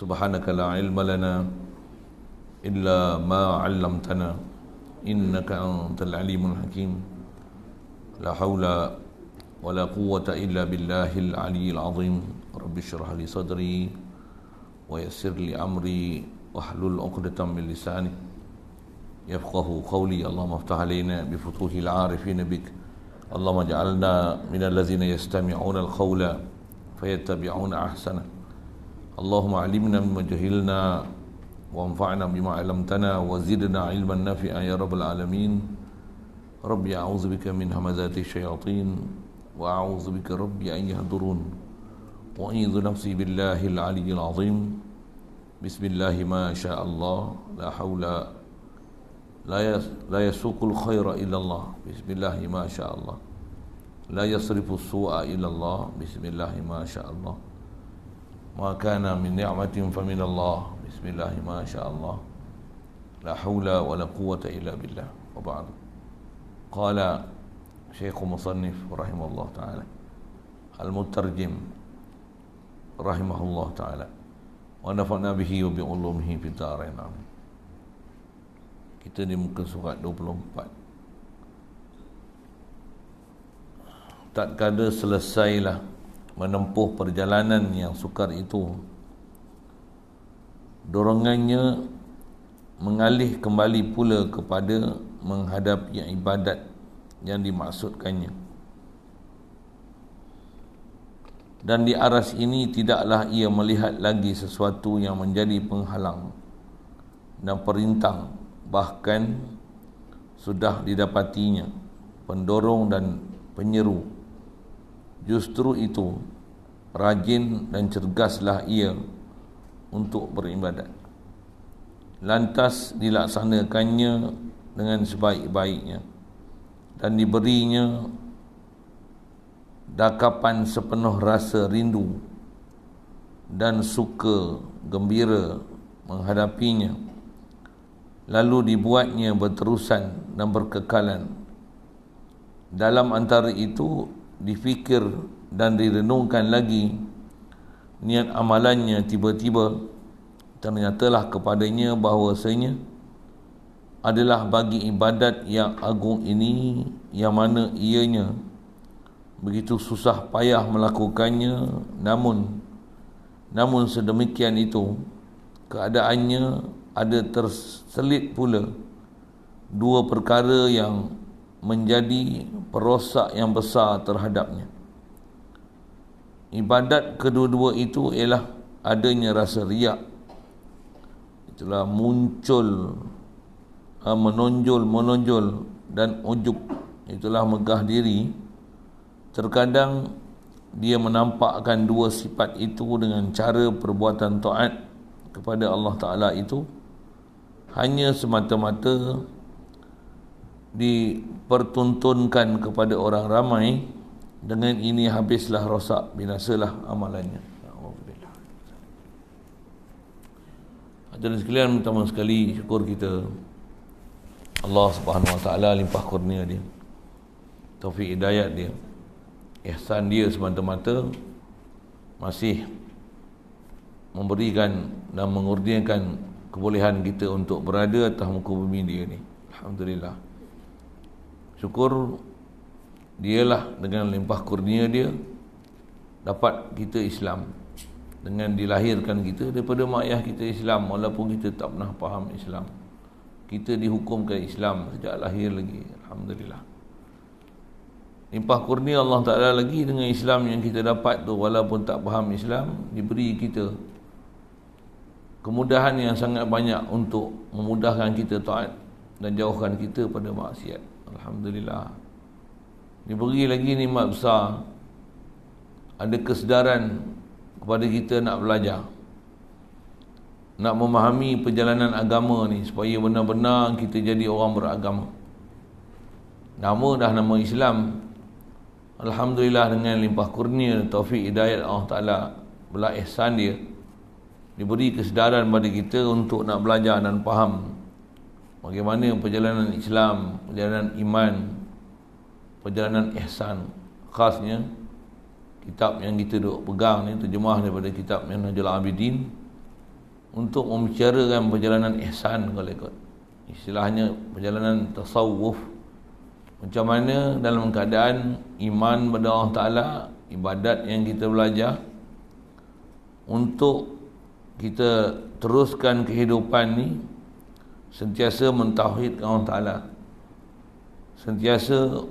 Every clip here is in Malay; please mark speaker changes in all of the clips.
Speaker 1: سبحانك لا علم لنا إلا ما علمتنا إنك أنت العليم الحكيم لا حول ولا قوة إلا بالله العلي العظيم رب اشرح لي صدري ويسر لي أمري واحلل عقدة من لساني يفقه قولي اللهم افتح علينا بفتوح العارفين بك اللهم اجعلنا من الذين يستمعون القول فيتبعون أحسنه اللهم علمنا مما جهلنا وانفعنا بما علمتنا وزدنا علما نافعا يا رب العالمين ربي أعوذ بك من همزات الشياطين وأعوذ بك ربي أن يهدرون وأعيذ نفسي بالله العلي العظيم بسم الله ما شاء الله لا حول لا لا يسوق الخير إلا الله بسم الله ما شاء الله لا يصرف السوء إلا الله بسم الله ما شاء الله ma kana min ni'matin fa min Allah bismillah ma syaa Allah la haula wa la quwwata illa billah wa ba'd qala syekh musannif rahimahullah taala al mutarjim rahimahullah taala wa nafa'na bihi wa bi ulumihi fi darain amin kita di muka surat 24 tak kada selesailah menempuh perjalanan yang sukar itu dorongannya mengalih kembali pula kepada menghadapi ibadat yang dimaksudkannya dan di aras ini tidaklah ia melihat lagi sesuatu yang menjadi penghalang dan perintang bahkan sudah didapatinya pendorong dan penyeru justru itu rajin dan cergaslah ia untuk beribadat lantas dilaksanakannya dengan sebaik-baiknya dan diberinya dakapan sepenuh rasa rindu dan suka gembira menghadapinya lalu dibuatnya berterusan dan berkekalan dalam antara itu difikir dan direnungkan lagi niat amalannya tiba-tiba ternyatalah kepadanya bahawasanya adalah bagi ibadat yang agung ini yang mana ianya begitu susah payah melakukannya namun namun sedemikian itu keadaannya ada terselit pula dua perkara yang menjadi perosak yang besar terhadapnya. Ibadat kedua-dua itu ialah adanya rasa riak. Itulah muncul, menonjol-menonjol eh, dan ujub. Itulah megah diri. Terkadang dia menampakkan dua sifat itu dengan cara perbuatan taat kepada Allah Ta'ala itu hanya semata-mata dipertuntunkan kepada orang ramai dengan ini habislah rosak binasalah amalannya Hadirin sekalian pertama sekali syukur kita Allah Subhanahu Wa Taala limpah kurnia dia taufik hidayat dia ihsan dia semata-mata masih memberikan dan mengurniakan kebolehan kita untuk berada atas muka bumi dia ni alhamdulillah syukur dialah dengan limpah kurnia dia dapat kita Islam dengan dilahirkan kita daripada mak ayah kita Islam walaupun kita tak pernah faham Islam kita dihukumkan Islam sejak lahir lagi Alhamdulillah limpah kurnia Allah Ta'ala lagi dengan Islam yang kita dapat tu walaupun tak faham Islam diberi kita kemudahan yang sangat banyak untuk memudahkan kita taat dan jauhkan kita pada maksiat Alhamdulillah Diberi lagi nikmat besar Ada kesedaran Kepada kita nak belajar Nak memahami perjalanan agama ni Supaya benar-benar kita jadi orang beragama Nama dah nama Islam Alhamdulillah dengan limpah kurnia Taufiq hidayat Allah Ta'ala Belah ihsan dia Diberi kesedaran pada kita Untuk nak belajar dan faham bagaimana perjalanan Islam, perjalanan iman, perjalanan ihsan khasnya kitab yang kita duk pegang ni terjemah daripada kitab Minhajul Abidin untuk membicarakan perjalanan ihsan kalau ikut istilahnya perjalanan tasawuf macam mana dalam keadaan iman kepada Allah Ta'ala ibadat yang kita belajar untuk kita teruskan kehidupan ni sentiasa mentauhid Allah Ta'ala sentiasa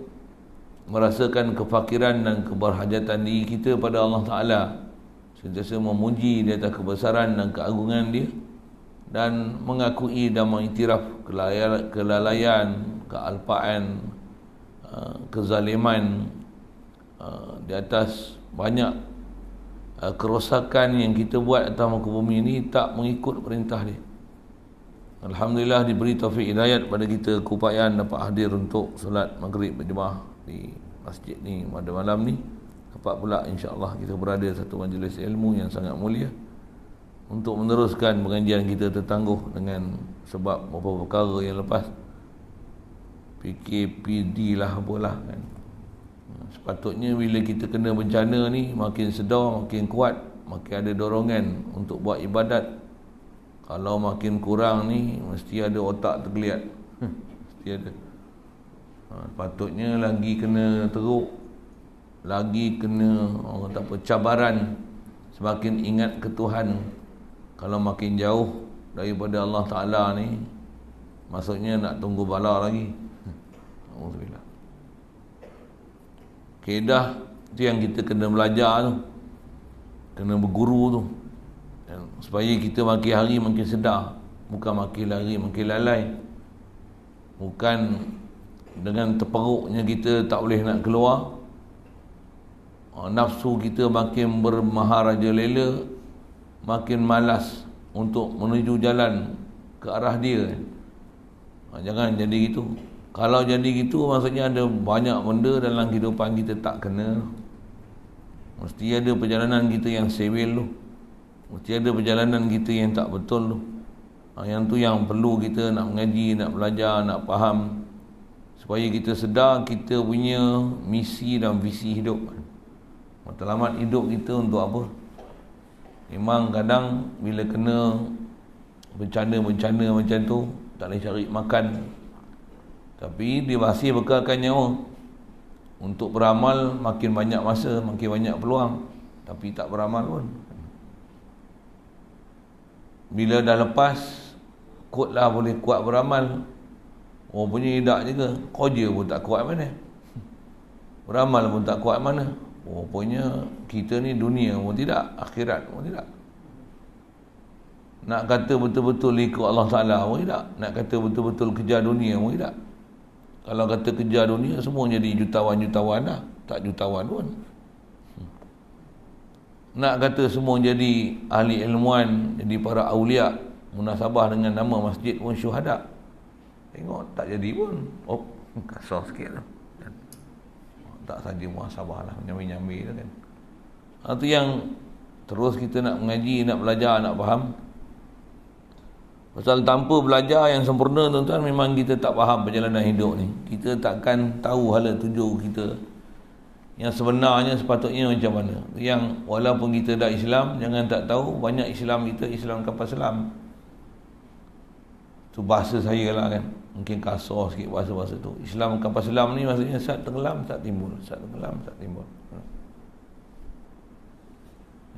Speaker 1: merasakan kefakiran dan keberhajatan diri kita pada Allah Ta'ala sentiasa memuji di atas kebesaran dan keagungan dia dan mengakui dan mengiktiraf kelalaian, kealpaan, eh, kezaliman eh, di atas banyak eh, kerosakan yang kita buat atas muka bumi ini tak mengikut perintah dia Alhamdulillah diberi taufik hidayat pada kita keupayaan dapat hadir untuk solat maghrib berjemaah di masjid ni pada malam ni. Dapat pula insya-Allah kita berada satu majlis ilmu yang sangat mulia untuk meneruskan pengajian kita tertangguh dengan sebab beberapa perkara yang lepas PKPD lah apalah kan. Sepatutnya bila kita kena bencana ni makin sedar, makin kuat, makin ada dorongan untuk buat ibadat kalau makin kurang ni mesti ada otak tergeliat hmm, mesti ada ha, patutnya lagi kena teruk lagi kena orang tak apa cabaran semakin ingat ke Tuhan kalau makin jauh daripada Allah Ta'ala ni maksudnya nak tunggu bala lagi hmm, Alhamdulillah kedah tu yang kita kena belajar tu kena berguru tu supaya kita makin hari makin sedar bukan makin lari makin lalai bukan dengan terperuknya kita tak boleh nak keluar ah, nafsu kita makin bermaharaja lela makin malas untuk menuju jalan ke arah dia ah, jangan jadi gitu kalau jadi gitu maksudnya ada banyak benda dalam kehidupan kita tak kena mesti ada perjalanan kita yang sewel tu Mesti ada perjalanan kita yang tak betul tu ha, yang tu yang perlu kita nak mengaji nak belajar nak faham supaya kita sedar kita punya misi dan visi hidup matlamat ha, hidup kita untuk apa memang kadang bila kena bencana-bencana macam tu tak boleh cari makan tapi dia masih bekalkan nyawa untuk beramal makin banyak masa makin banyak peluang tapi tak beramal pun bila dah lepas kot lah boleh kuat beramal orang oh, punya idak juga koja pun tak kuat mana beramal pun tak kuat mana orang oh, punya kita ni dunia pun tidak akhirat pun tidak nak kata betul-betul ikut Allah Ta'ala pun tidak nak kata betul-betul kejar dunia pun tidak kalau kata kejar dunia semua jadi jutawan-jutawan lah tak jutawan pun nak kata semua jadi ahli ilmuan jadi para awliya munasabah dengan nama masjid pun syuhada tengok tak jadi pun oh kasar sikit lah. tak saja muasabah lah nyambi-nyambi lah kan itu yang terus kita nak mengaji nak belajar nak faham pasal tanpa belajar yang sempurna tuan-tuan memang kita tak faham perjalanan hidup ni kita takkan tahu hala tujuh kita yang sebenarnya sepatutnya macam mana yang walaupun kita dah Islam jangan tak tahu banyak Islam kita Islam kapal selam tu bahasa saya lah kan mungkin kasar sikit bahasa-bahasa tu Islam kapal selam ni maksudnya saat tenggelam saat timbul saat tenggelam saat timbul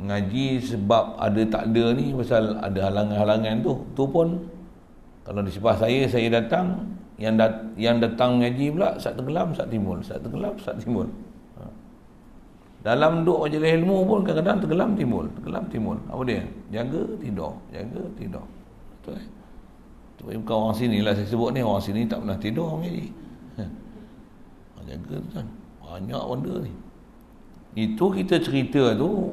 Speaker 1: ngaji sebab ada tak ada ni pasal ada halangan-halangan tu tu pun kalau di sebelah saya saya datang yang dat yang datang ngaji pula saat tenggelam saat timbul saat tenggelam saat timbul dalam duk majlis ilmu pun kadang-kadang tergelam timbul tergelam timbul apa dia jaga tidur jaga tidur betul eh? tu eh, bukan orang sini lah saya sebut ni orang sini tak pernah tidur ngaji jaga tu kan banyak benda ni itu kita cerita tu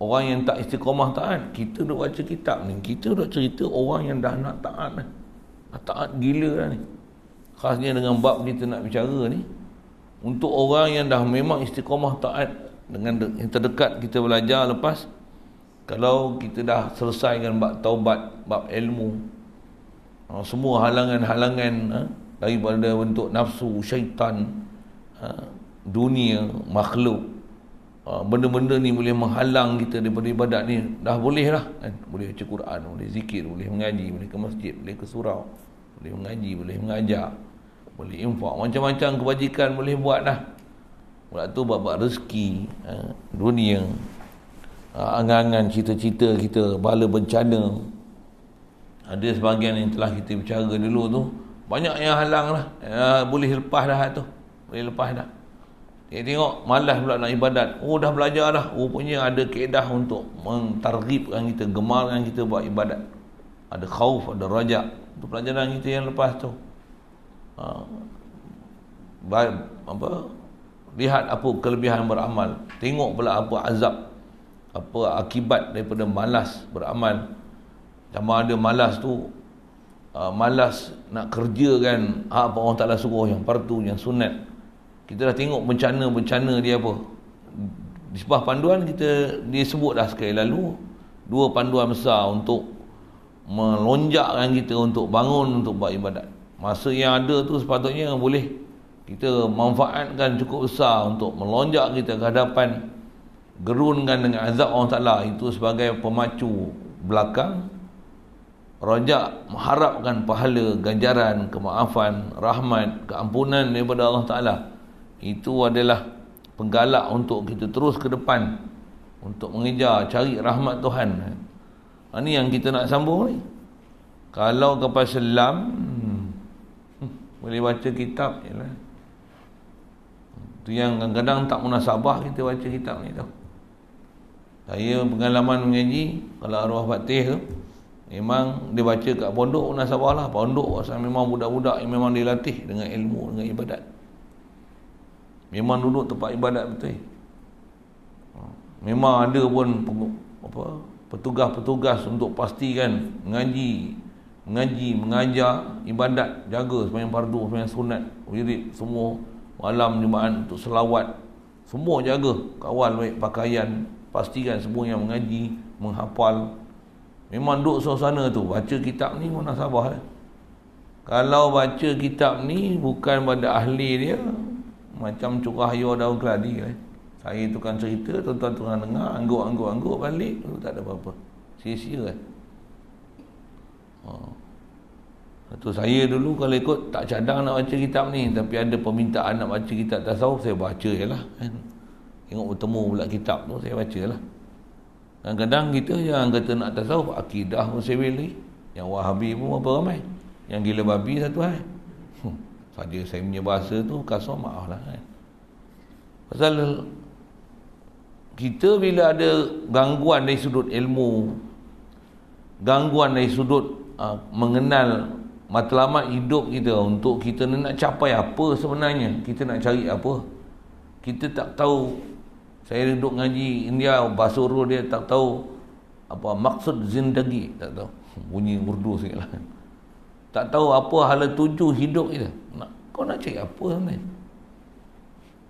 Speaker 1: orang yang tak istiqomah taat kita duk baca kitab ni kita duk cerita orang yang dah nak taat dah taat gila dah ni khasnya dengan bab kita nak bicara ni untuk orang yang dah memang istiqamah taat dengan de- yang terdekat kita belajar lepas kalau kita dah selesai dengan bab taubat bab ilmu ha, semua halangan-halangan ha, daripada bentuk nafsu syaitan ha, dunia makhluk ha, benda-benda ni boleh menghalang kita daripada ibadat ni dah boleh lah kan? boleh baca Quran boleh zikir boleh mengaji boleh ke masjid boleh ke surau boleh mengaji boleh mengajar boleh infak macam-macam kebajikan boleh buat lah mula tu buat rezeki ha? dunia ha, angan-angan cita-cita kita bala bencana ada sebahagian yang telah kita bicara dulu tu banyak yang halang lah ha, boleh lepas dah tu boleh lepas dah dia tengok malas pula nak ibadat oh dah belajar dah rupanya ada keedah untuk mentargibkan kita gemarkan kita buat ibadat ada khauf ada rajak tu pelajaran kita yang lepas tu uh, apa lihat apa kelebihan beramal tengok pula apa azab apa akibat daripada malas beramal sama ada malas tu uh, malas nak kerja kerjakan ah, apa orang taklah suruh yang fardu yang sunat kita dah tengok bencana-bencana dia apa di sebuah panduan kita disebut dah sekali lalu dua panduan besar untuk melonjakkan kita untuk bangun untuk buat ibadat masa yang ada tu sepatutnya boleh kita manfaatkan cukup besar untuk melonjak kita ke hadapan gerunkan dengan azab Allah Ta'ala itu sebagai pemacu belakang rojak mengharapkan pahala ganjaran, kemaafan, rahmat keampunan daripada Allah Ta'ala itu adalah penggalak untuk kita terus ke depan untuk mengejar, cari rahmat Tuhan ini ha, yang kita nak sambung ni kalau kepada selam boleh baca kitab je lah tu yang kadang-kadang tak munasabah kita baca kitab ni tu saya pengalaman mengaji kalau arwah batih tu memang dia baca kat pondok munasabah lah pondok pasal memang budak-budak yang memang dilatih dengan ilmu dengan ibadat memang duduk tempat ibadat betul eh? memang ada pun apa petugas-petugas untuk pastikan ngaji Mengaji, mengajar, ibadat, jaga sepanjang fardu, sepanjang sunat, wirid, semua malam jumaat untuk selawat. Semua jaga, kawal baik pakaian, pastikan semua yang mengaji, menghafal. Memang duduk suasana tu, baca kitab ni mana sabar eh? Kalau baca kitab ni bukan pada ahli dia, macam curah ayo daun keladi eh? Saya tukang cerita, tuan-tuan tengah dengar, angguk-angguk-angguk balik, tak ada apa-apa. Sia-sia eh? Ha. Satu saya dulu kalau ikut tak cadang nak baca kitab ni tapi ada permintaan nak baca kitab tasawuf saya baca je lah kan. Tengok bertemu pula kitab tu saya baca lah. Kadang-kadang kita yang kata nak tasawuf akidah pun saya beli Yang wahabi pun apa ramai. Yang gila babi satu kan. Saja saya punya bahasa tu kasar maaf lah kan. Pasal kita bila ada gangguan dari sudut ilmu gangguan dari sudut uh, mengenal matlamat hidup kita untuk kita nak capai apa sebenarnya kita nak cari apa kita tak tahu saya duduk ngaji India Basuro dia tak tahu apa maksud zindagi tak tahu bunyi urdu sikit lah. tak tahu apa hal tuju hidup kita nak, kau nak cari apa sebenarnya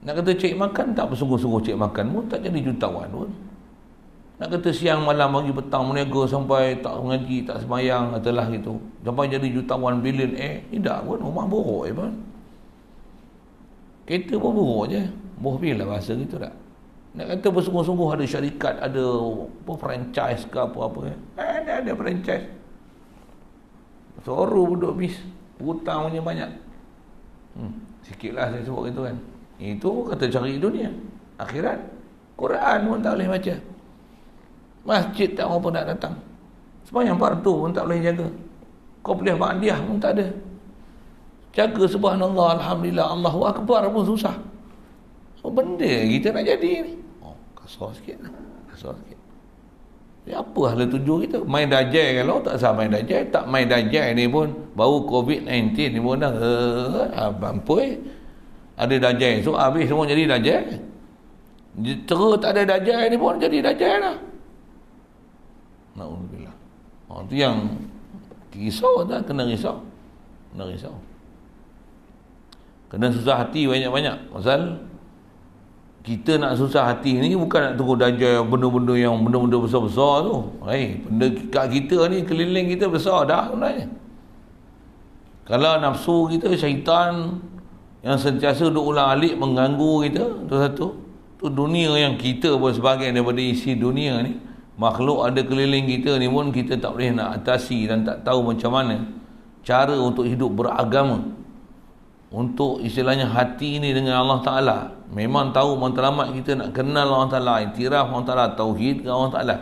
Speaker 1: nak kata cari makan tak bersungguh-sungguh cari makan pun tak jadi jutawan pun nak kata siang malam bagi petang meniaga sampai tak mengaji, tak semayang, katalah gitu. Sampai jadi jutawan bilion eh, tidak pun rumah buruk je eh, pun. Kereta pun buruk je. Buruk bila lah bahasa gitu tak? Nak kata bersungguh-sungguh ada syarikat, ada apa, franchise ke apa-apa eh? ada, ada franchise. Soru pun duduk bis. Hutang punya banyak. Hmm, sikitlah saya sebut gitu kan. Itu kata cari dunia. Akhirat. Quran pun tak boleh baca. Masjid tak apa nak datang. Sepanjang fardu pun tak boleh jaga. Kau boleh ba'diah pun tak ada. Jaga subhanallah alhamdulillah Allahu akbar pun susah. Apa oh, benda kita nak jadi ni? Oh, kasar sikit lah. Kasar sikit. Ya, apa hal tuju kita? Main dajai kalau tak sama main dajai. Tak main dajai ni pun baru COVID-19 ni pun dah uh, eh, bampuy. Ada dajai. So habis semua jadi dajai. Terus tak ada dajai ni pun jadi dajai lah. Na'udzubillah ha, tu yang Risau tak? Kena risau Kena risau Kena susah hati banyak-banyak Pasal Kita nak susah hati ni Bukan nak tunggu darjah yang benda-benda yang Benda-benda besar-besar tu hey, Benda kat kita ni Keliling kita besar dah sebenarnya Kalau nafsu kita syaitan Yang sentiasa duk ulang alik Mengganggu kita tu satu tu dunia yang kita pun sebagian daripada isi dunia ni makhluk ada keliling kita ni pun kita tak boleh nak atasi dan tak tahu macam mana cara untuk hidup beragama untuk istilahnya hati ini dengan Allah Ta'ala memang tahu matlamat kita nak kenal Allah Ta'ala intiraf Allah Ta'ala tauhid ke Allah Ta'ala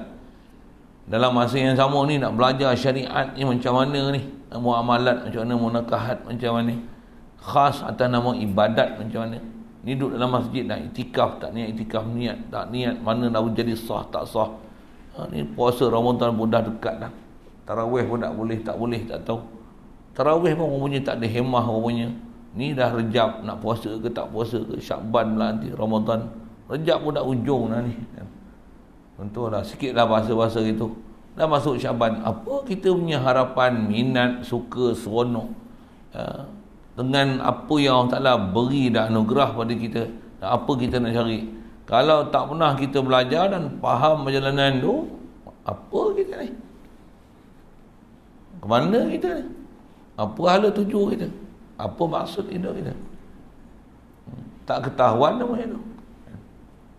Speaker 1: dalam masa yang sama ni nak belajar syariat ni macam mana ni muamalat macam mana munakahat macam mana khas atas nama ibadat macam mana ni duduk dalam masjid nak itikaf tak niat itikaf niat tak niat mana nak jadi sah tak sah Ha, ni puasa Ramadan pun dah dekat dah. Tarawih pun tak boleh, tak boleh, tak tahu. Tarawih pun rupanya tak ada hemah rupanya. Ni dah rejab nak puasa ke tak puasa ke. Syakban lah nanti Ramadan. Rejab pun dah ujung lah ni. Tentulah lah, sikit lah bahasa-bahasa gitu. Dah masuk Syakban. Apa kita punya harapan, minat, suka, seronok. Ha, dengan apa yang Allah Ta'ala beri dan anugerah pada kita. apa kita nak cari. Kalau tak pernah kita belajar dan faham perjalanan tu, apa kita ni? Kemana kita ni? Apa hala tuju kita? Apa maksud itu kita? Hmm, tak ketahuan nama itu.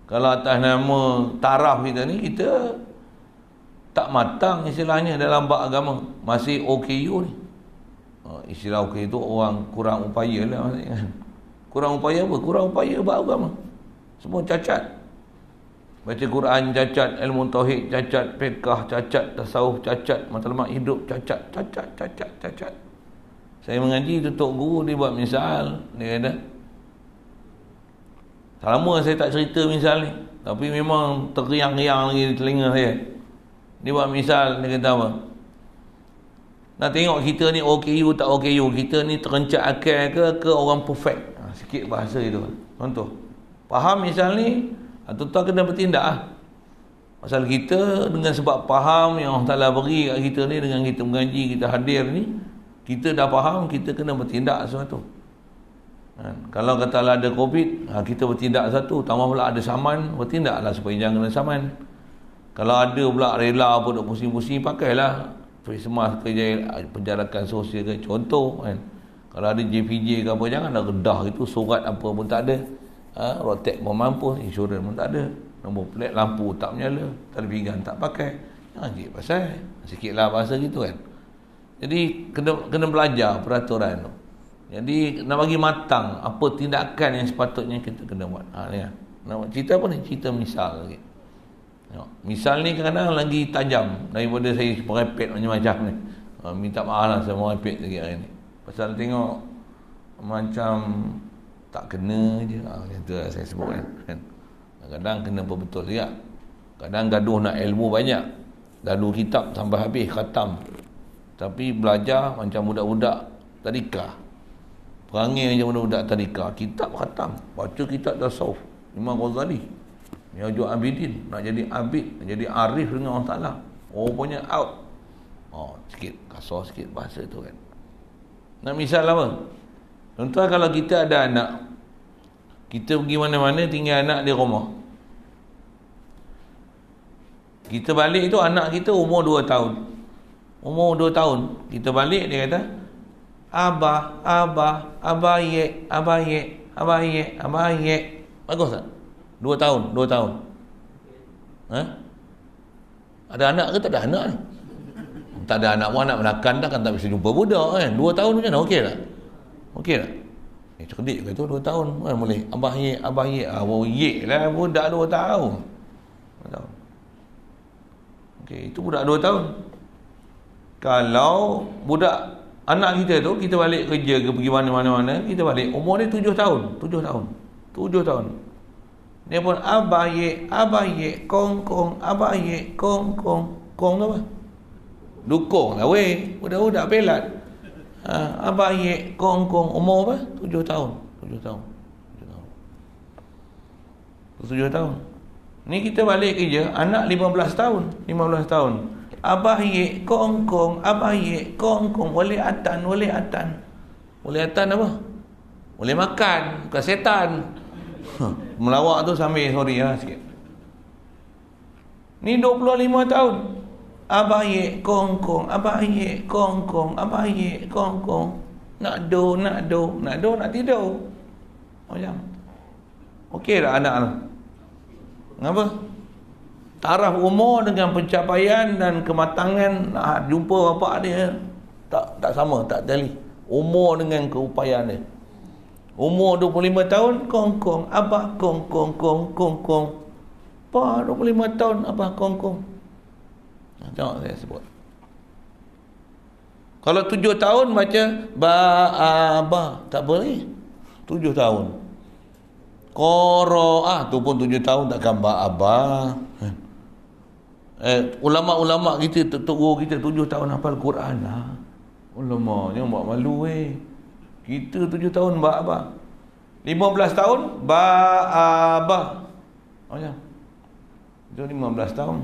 Speaker 1: Kalau atas nama taraf kita ni, kita tak matang istilahnya dalam bak agama. Masih OKU ni. Oh, istilah OKU tu orang kurang upaya lah. Kurang upaya apa? Kurang upaya bak agama. Semua cacat. Baca Quran cacat, ilmu tauhid cacat, fiqh cacat, tasawuf cacat, matlamat hidup cacat, cacat, cacat, cacat. Saya mengaji itu tok guru dia buat misal, dia kata Selama saya tak cerita misal ni, tapi memang teriang-riang lagi di telinga saya. Dia buat misal, dia kata apa? Nak tengok kita ni OKU tak OKU, kita ni terencak akal ke ke orang perfect. Ha, sikit bahasa itu. Contoh faham misal ni ah, tuan-tuan kena bertindak lah. pasal kita dengan sebab faham yang Allah Ta'ala beri kat kita ni dengan kita mengaji kita hadir ni kita dah faham kita kena bertindak sesuatu Kan. Kalau katalah ada COVID, ha, kita bertindak satu. Tambah pula ada saman, bertindaklah supaya jangan kena saman. Kalau ada pula rela pun duk pusing-pusing, pakailah. Face mask ke, ah, penjarakan sosial ke, contoh kan. Kalau ada JPJ ke apa, janganlah redah itu, surat apa pun tak ada ha, rotek pun mampu, insurans pun tak ada nombor pelik lampu tak menyala tak ada pinggan tak pakai jangan ha, cik pasal sikit lah bahasa gitu kan jadi kena, kena belajar peraturan tu jadi nak bagi matang apa tindakan yang sepatutnya kita kena buat ha, ni lah. nak buat cerita apa ni cerita misal lagi Tengok. misal ni kadang-kadang lagi tajam daripada saya merepek macam-macam ni ha, minta maaf lah saya merepek lagi hari ni pasal tengok macam tak kena je ha, macam tu lah saya sebut kan, kan? kadang kena betul juga kadang gaduh nak ilmu banyak lalu kitab sampai habis khatam tapi belajar macam budak-budak tadika perangai macam budak-budak tadika kitab khatam baca kitab dah tasawuf Imam Ghazali Ya Jo Abidin nak jadi abid nak jadi arif dengan Allah Taala. Oh punya out. Oh sikit kasar sikit bahasa tu kan. Nak misal apa? tuan kalau kita ada anak Kita pergi mana-mana tinggal anak di rumah Kita balik itu anak kita umur 2 tahun Umur 2 tahun Kita balik dia kata Abah, Abah, Abah ye, Abah ye, Abah ye, Abah ye Bagus tak? 2 tahun, 2 tahun ha? Ada anak ke tak ada anak ni? Tak ada anak pun anak menakan dah kan tak bisa jumpa budak kan 2 tahun macam mana okey tak? Lah? Okey tak? Eh, cerdik ke tu 2 tahun. Mana boleh? Abah ye, abah ye. Abah ye lah. Budak 2 tahun. Okey, itu budak 2 tahun. Kalau budak anak kita tu, kita balik kerja ke pergi mana-mana, mana, kita balik. Umur dia 7 tahun. 7 tahun. 7 tahun. Dia pun abah ye, abah ye, kong kong, abah ye, kong kong. Kong tu apa? Dukung lah weh. Budak-budak pelat. Ha, Abang Ye kongkong umur apa? Tujuh tahun. Tujuh tahun. Tujuh tahun. Tujuh tahun. Ni kita balik kerja, anak lima belas tahun. Lima belas tahun. Abah Ye kongkong Abah Ye kongkong boleh atan, boleh atan. Boleh atan apa? Boleh makan, bukan setan. Melawak tu sambil, sorry lah sikit. Ni 25 tahun abaye kong kong abaye kong kong abaye kong kong nak do nak do nak do nak tidur macam oh, okey lah anak lah kenapa taraf umur dengan pencapaian dan kematangan nak jumpa bapa dia tak tak sama tak tali. umur dengan keupayaan dia umur 25 tahun kong kong abah kong kong kong kong pa 25 tahun abah kong kong Tengok saya sebut. Kalau tujuh tahun baca ba-a-ba. Tak boleh. Tujuh tahun. Koro'ah tu pun tujuh tahun takkan ba a Eh, ulama-ulama kita, tok guru kita tujuh tahun hafal Quran lah. Ulama, ni buat malu eh. Kita tujuh tahun ba-a-ba. Lima belas tahun ba a Oh ya. Itu lima belas tahun.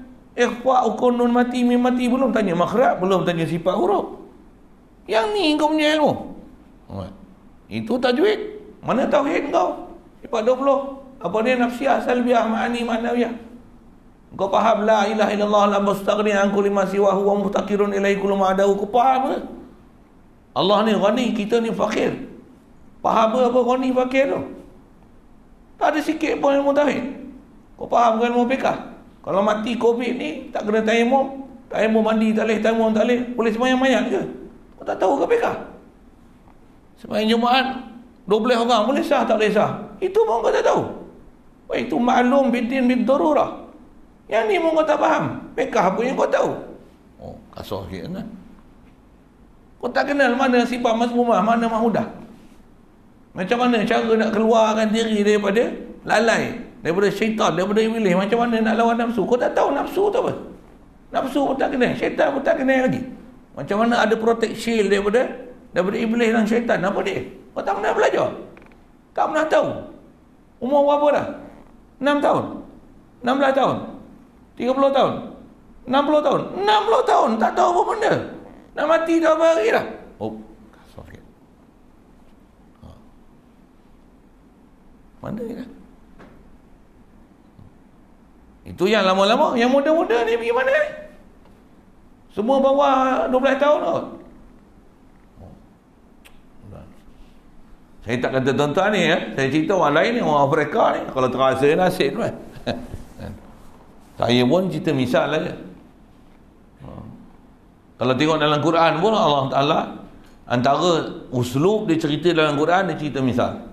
Speaker 1: Ikhfa ukun nun mati mim mati belum tanya makhraj belum tanya sifat huruf. Yang ni kau punya ilmu. Itu tajwid. Mana tauhid kau? Sifat 20. Apa dia nafsiyah salbiyah ma'ani ma'naviyah? Kau faham la ilaha illallah la mustaghni an kulli ma siwa huwa muhtaqirun ilai kullu ma adahu kau faham ke? Allah ni ghani kita ni fakir. Faham apa ghani fakir tu? Tak ada sikit pun ilmu tauhid. Kau faham kan ilmu fikah? Kalau mati COVID ni, tak kena tayamum. Tayamum mandi, tak boleh tayamum, tak boleh. Boleh semayang mayat ke? Kau tak tahu ke PK? Semayang Jumaat, 12 orang boleh sah tak boleh sah? Itu pun kau tak tahu. Wah itu maklum bidin bin darurah. Yang ni pun kau tak faham. PK pun yang kau tahu. Oh, kasar sikit kan? Kau tak kenal mana sifat mazmumah, mana mahudah. Macam mana cara nak keluarkan diri daripada lalai daripada syaitan daripada iblis macam mana nak lawan nafsu kau tak tahu nafsu tu apa nafsu pun tak kenal syaitan pun tak kenal lagi macam mana ada protect shield daripada daripada iblis dan syaitan apa dia kau tak pernah belajar Kau pernah tahu umur berapa dah 6 tahun 16 tahun 30 tahun 60 tahun 60 tahun tak tahu apa benda nak mati dah berapa hari dah oh kasar ha. mana dia itu yang lama-lama, yang muda-muda ni pergi mana ni? Semua bawah 12 tahun tu. Saya tak kata tuan-tuan ni ya. Saya cerita orang lain ni, orang Afrika ni. Kalau terasa nasib tu kan. Saya pun cerita misal lah je. Kalau tengok dalam Quran pun Allah Ta'ala antara uslub dia cerita dalam Quran dia cerita misal.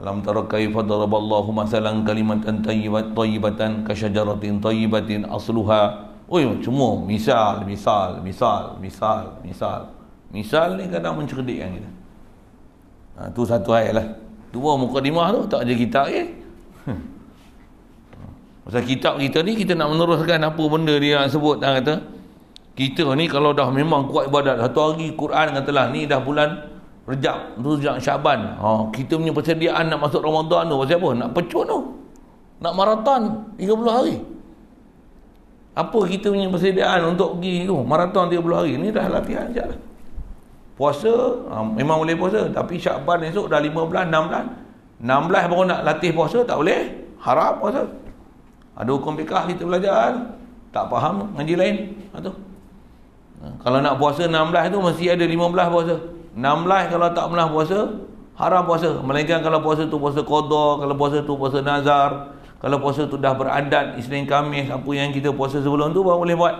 Speaker 1: Alam tara kaifa daraballahu masalan kalimatan tayyibat tayyibatan kasyajaratin tayyibatin asluha. Oi, cuma misal, misal, misal, misal, misal. Misal ni kadang mencerdikkan kita. Ha, tu satu ayat lah. Dua mukadimah tu tak ada kitab ke? Eh? Hmm. masa kitab kita ni kita nak meneruskan apa benda dia yang sebut tak ha, kata. Kita ni kalau dah memang kuat ibadat satu hari Quran katalah ni dah bulan Rejab tu sejak Syaban. Ha, kita punya persediaan nak masuk Ramadan tu pasal apa? Nak pecut tu. Nak maraton 30 hari. Apa kita punya persediaan untuk pergi tu? Oh, maraton 30 hari. Ni dah latihan sekejap lah. Puasa, ha, memang boleh puasa. Tapi Syaban esok dah 15, 16. 16 baru nak latih puasa, tak boleh. Harap puasa. Ada hukum fikah kita belajar. Kan? Tak faham ngaji lain. Ha, tu. Ha, kalau nak puasa 16 tu, mesti ada 15 puasa. 16 kalau tak pernah puasa haram puasa melainkan kalau puasa tu puasa qada kalau puasa tu puasa nazar kalau puasa tu dah beradat Isnin Khamis apa yang kita puasa sebelum tu baru boleh buat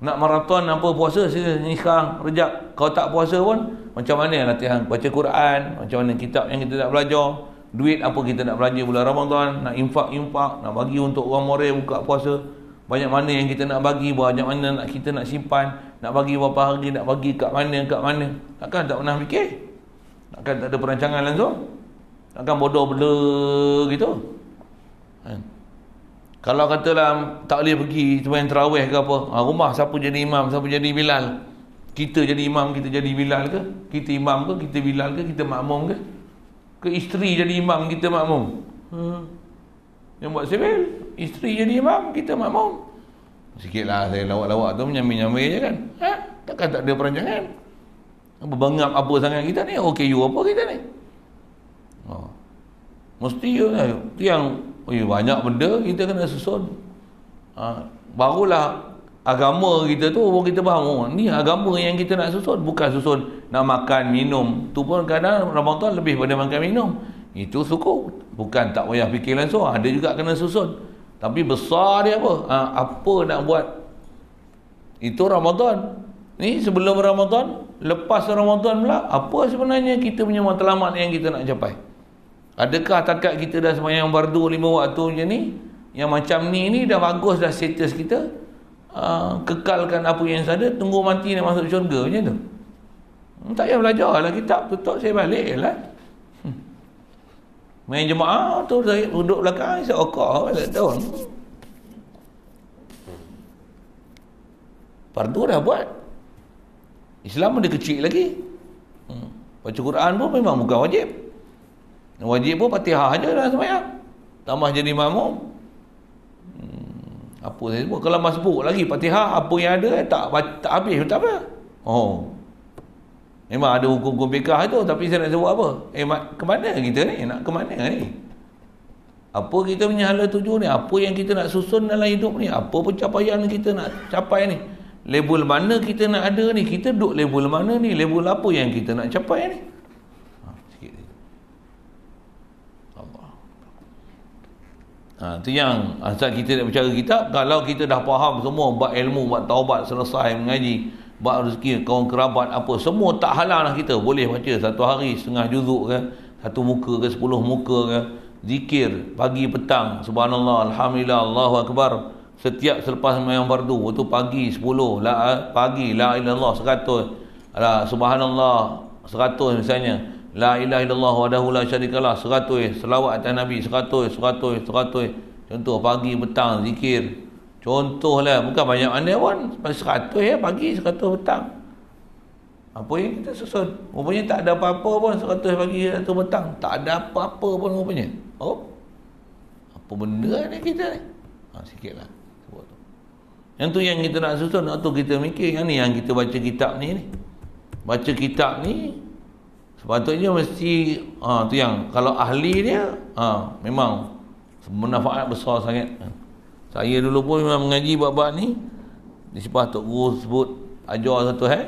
Speaker 1: nak maraton apa puasa sini nikah rejak kalau tak puasa pun macam mana latihan baca Quran macam mana kitab yang kita nak belajar duit apa kita nak belanja bulan Ramadan nak infak-infak nak bagi untuk orang moral buka puasa banyak mana yang kita nak bagi banyak mana nak kita nak simpan nak bagi berapa hari nak bagi kat mana kat mana takkan tak pernah fikir takkan tak ada perancangan langsung takkan bodoh bela gitu kan kalau katalah tak boleh pergi cuma yang terawih ke apa ha, rumah siapa jadi imam siapa jadi bilal kita jadi imam kita jadi bilal ke kita imam ke kita bilal ke kita makmum ke ke isteri jadi imam kita makmum hmm. yang buat sebel, isteri jadi imam kita makmum Sikit lah saya lawak-lawak tu menyambi-nyambi je kan. Ha? Takkan tak ada perancangan. Berbangap apa sangat kita ni? Okay you apa kita ni? Oh. Mesti you lah. Itu yang oh, ya, banyak benda kita kena susun. Ha? Barulah agama kita tu orang kita faham. Oh, ni agama yang kita nak susun. Bukan susun nak makan, minum. Tu pun kadang Ramadan lebih pada makan, minum. Itu suku. Bukan tak payah fikir langsung. Ada juga kena susun. Tapi besar dia apa? Ha, apa nak buat? Itu Ramadan. Ni sebelum Ramadan, lepas Ramadan pula, apa sebenarnya kita punya matlamat yang kita nak capai? Adakah takat kita dah semayang bardu lima waktu macam ni? Yang macam ni ni dah bagus dah status kita. Ha, kekalkan apa yang ada, tunggu mati nak masuk syurga macam tu. Hmm, tak payah belajar lah kitab, tutup saya balik lah. Kan? main jemaah tu saya duduk belakang saya okok tak tahu fardu dah buat Islam pun dia kecil lagi hmm. baca Quran pun memang bukan wajib wajib pun patihah aja dalam semayang tambah jadi makmum hmm. apa saya sebut kalau masbuk lagi patihah apa yang ada tak, tak habis tak apa oh Memang ada hukum-hukum fiqah tu tapi saya nak sebut apa? Eh mak, ke mana kita ni? Nak ke mana ni? Apa kita punya hala tuju ni? Apa yang kita nak susun dalam hidup ni? Apa pencapaian kita nak capai ni? Label mana kita nak ada ni? Kita duduk label mana ni? Label apa yang kita nak capai ni? Ha, sikit ha, yang asal kita nak bercara kitab. Kalau kita dah faham semua buat ilmu, buat taubat, selesai mengaji bab rezeki kawan kerabat apa semua tak halal lah kita boleh baca satu hari setengah juzuk ke satu muka ke sepuluh muka ke zikir pagi petang subhanallah alhamdulillah Allahu akbar setiap selepas sembahyang fardu waktu pagi sepuluh, la, eh, pagi la ilaha illallah 100 la, subhanallah 100 misalnya la ilaha illallah wahdahu la syarikalah 100 selawat atas nabi 100 100 100 contoh pagi petang zikir Contohlah, bukan banyak mana pun. Seratus ya, pagi, seratus petang. Apa yang kita susun? Rupanya tak ada apa-apa pun seratus pagi, seratus petang. Tak ada apa-apa pun rupanya. Oh. Apa benda ni kita ni? Ha, sikit lah. Yang tu yang kita nak susun, waktu kita mikir yang ni, yang kita baca kitab ni ni. Baca kitab ni, sepatutnya mesti, ha, tu yang, kalau ahli dia, ha, memang, manfaat besar sangat. Saya dulu pun memang mengaji bab-bab ni. Disebab Tok Guru sebut ajar satu hal. Eh?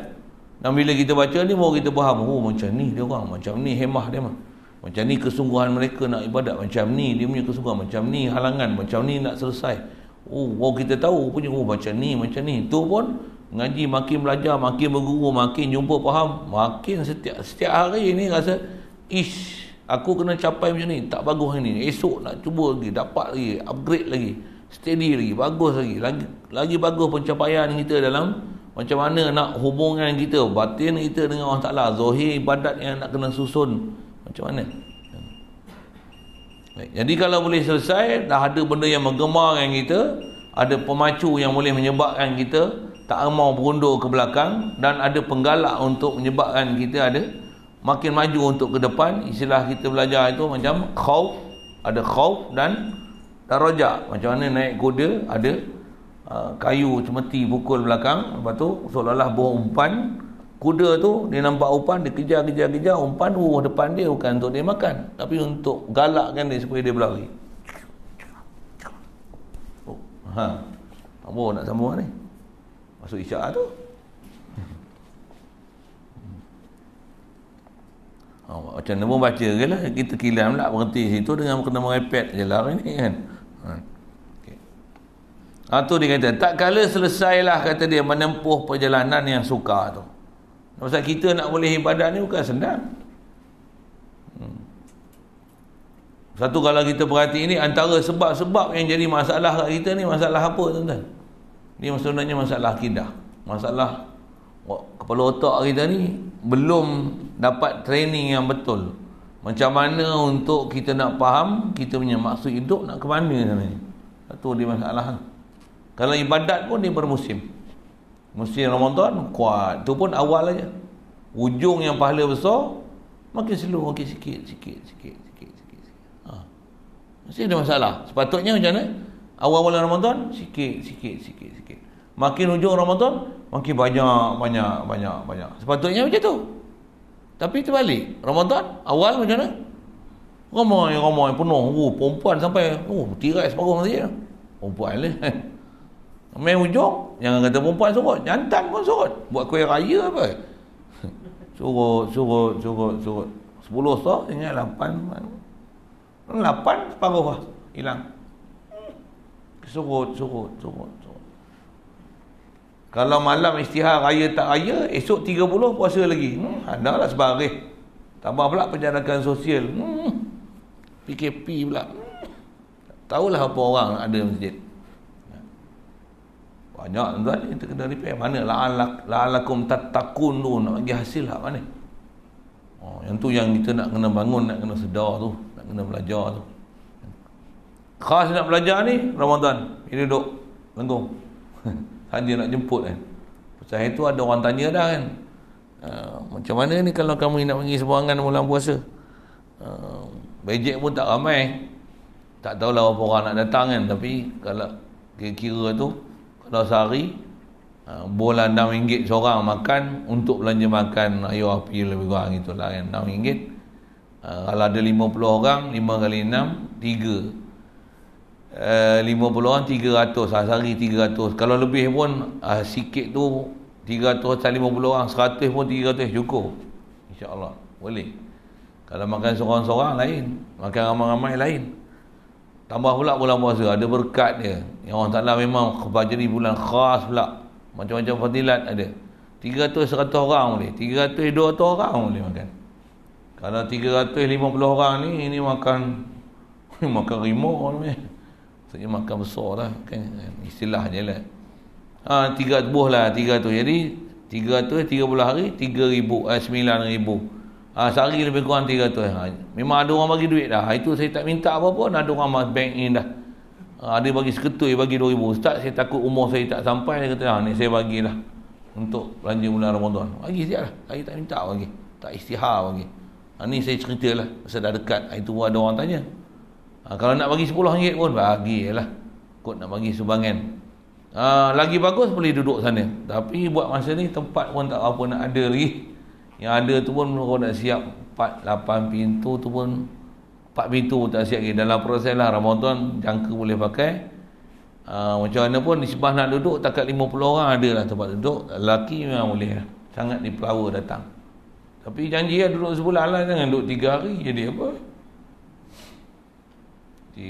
Speaker 1: Dan bila kita baca ni baru kita faham. Oh macam ni dia orang. Macam ni hemah dia mah. Macam ni kesungguhan mereka nak ibadat macam ni. Dia punya kesungguhan macam ni. Halangan macam ni nak selesai. Oh baru kita tahu punya. Oh macam ni macam ni. Tu pun mengaji makin belajar makin berguru makin jumpa faham makin setiap setiap hari ni rasa ish aku kena capai macam ni tak bagus hari ni esok nak cuba lagi dapat lagi upgrade lagi steady lagi bagus lagi lagi, lagi bagus pencapaian kita dalam macam mana nak hubungan kita batin kita dengan Allah Ta'ala zohir ibadat yang nak kena susun macam mana Baik. jadi kalau boleh selesai dah ada benda yang menggemarkan kita ada pemacu yang boleh menyebabkan kita tak mau berundur ke belakang dan ada penggalak untuk menyebabkan kita ada makin maju untuk ke depan istilah kita belajar itu macam khauf ada khauf dan tak rojak macam mana naik kuda ada uh, kayu cemeti pukul belakang lepas tu seolah-olah bawa umpan kuda tu dia nampak umpan dia kejar-kejar-kejar umpan uh, depan dia bukan untuk dia makan tapi untuk galakkan dia supaya dia berlari oh, ha. tak boleh nak sama ni masuk isyak lah tu oh, macam mana pun baca ke lah kita kilam lah berhenti situ dengan kena merepet je lah ni kan Ha, tu dia kata, tak kala selesailah kata dia menempuh perjalanan yang suka tu. masa kita nak boleh ibadah ni bukan senang. Hmm. Satu kalau kita perhati ini antara sebab-sebab yang jadi masalah kat kita ni masalah apa tuan-tuan? Ni sebenarnya masalah akidah. Masalah kepala otak kita ni belum dapat training yang betul. Macam mana untuk kita nak faham kita punya maksud hidup nak ke mana sebenarnya. Satu dia masalah. Hmm. Kalau ibadat pun dia bermusim. Musim Ramadan kuat. Itu pun awal aja. Ujung yang pahala besar makin slow makin sikit sikit sikit sikit sikit. Ha. Mesti ada masalah. Sepatutnya macam mana? Awal-awal Ramadan sikit sikit sikit sikit. Makin hujung Ramadan makin banyak banyak banyak banyak. Sepatutnya macam tu. Tapi terbalik. Ramadan awal macam mana? Ramai ramai penuh. Oh, perempuan sampai oh tirai separuh saja. Perempuan lah. Main ujung Jangan kata perempuan surut Jantan pun surut Buat kuih raya apa Surut Surut Surut Surut Sepuluh so Ingat lapan Lapan Separuh lah Hilang Surut Surut Surut Surut kalau malam istihar raya tak raya, esok 30 puasa lagi. Hmm, anda lah sebarih. Tambah pula penjanakan sosial. Hmm, PKP pula. Hmm, tahulah apa orang ada masjid. Banyak tuan-tuan yang terkena repair. Mana? La'alakum tatakun tu oh, nak bagi hasil lah mana? Oh, yang tu yang kita nak kena bangun, nak kena sedar tu. Nak kena belajar tu. Khas nak belajar ni, Ramadan. Ini duduk. Tenggung. Saja nak jemput kan. Pasal itu ada orang tanya dah kan. Uh, macam mana ni kalau kamu nak pergi sebuangan bulan puasa? Uh, eh, bejek pun tak ramai. Tak tahulah berapa orang nak datang kan. Tapi kalau kira-kira tu, dah sehari bulan RM6 seorang makan untuk belanja makan ayo api lebih kurang itulah kan RM6 ha, kalau ada 50 orang 5 kali 6 3 uh, 50 orang 300 ha, sehari 300 kalau lebih pun uh, sikit tu 300 sampai 50 orang 100 pun 300 cukup insyaAllah boleh kalau makan seorang-seorang lain makan ramai-ramai lain Tambah pula bulan puasa ada berkat dia. Yang Allah Taala memang kebajeri bulan khas pula. Macam-macam fadilat ada. 300 100 orang boleh, 300 200 orang boleh makan. Kalau 350 orang ni ini makan makan rimo ni. Saya makan besar lah kan istilahnya lah. Ha, tiga tubuh lah tiga tu jadi tiga tu tiga puluh hari tiga ribu eh sembilan ribu Ha, sehari lebih kurang 300 ha, ah. memang ada orang bagi duit dah ah, itu saya tak minta apa pun ada orang mas bank in dah ha, ada bagi seketul bagi 2000 ustaz saya takut umur saya tak sampai dia kata ha, ni saya bagilah untuk belanja bulan Ramadan bagi siap lah saya tak minta bagi tak istihar bagi ha, ni saya ceritalah pasal dah dekat itu pun ada orang tanya ha, kalau nak bagi sepuluh ringgit pun bagi lah kot nak bagi sumbangan ha, lagi bagus boleh duduk sana tapi buat masa ni tempat pun tak apa nak ada lagi yang ada tu pun kau nak siap 4, 8 pintu tu pun 4 pintu pun tak siap lagi. Dalam proses lah Ramadan jangka boleh pakai. Uh, macam mana pun nisbah nak duduk takat 50 orang ada lah tempat duduk. Lelaki memang boleh lah. Sangat dipelawa datang. Tapi janji lah duduk sebulan lah. Jangan duduk tiga hari jadi apa. Di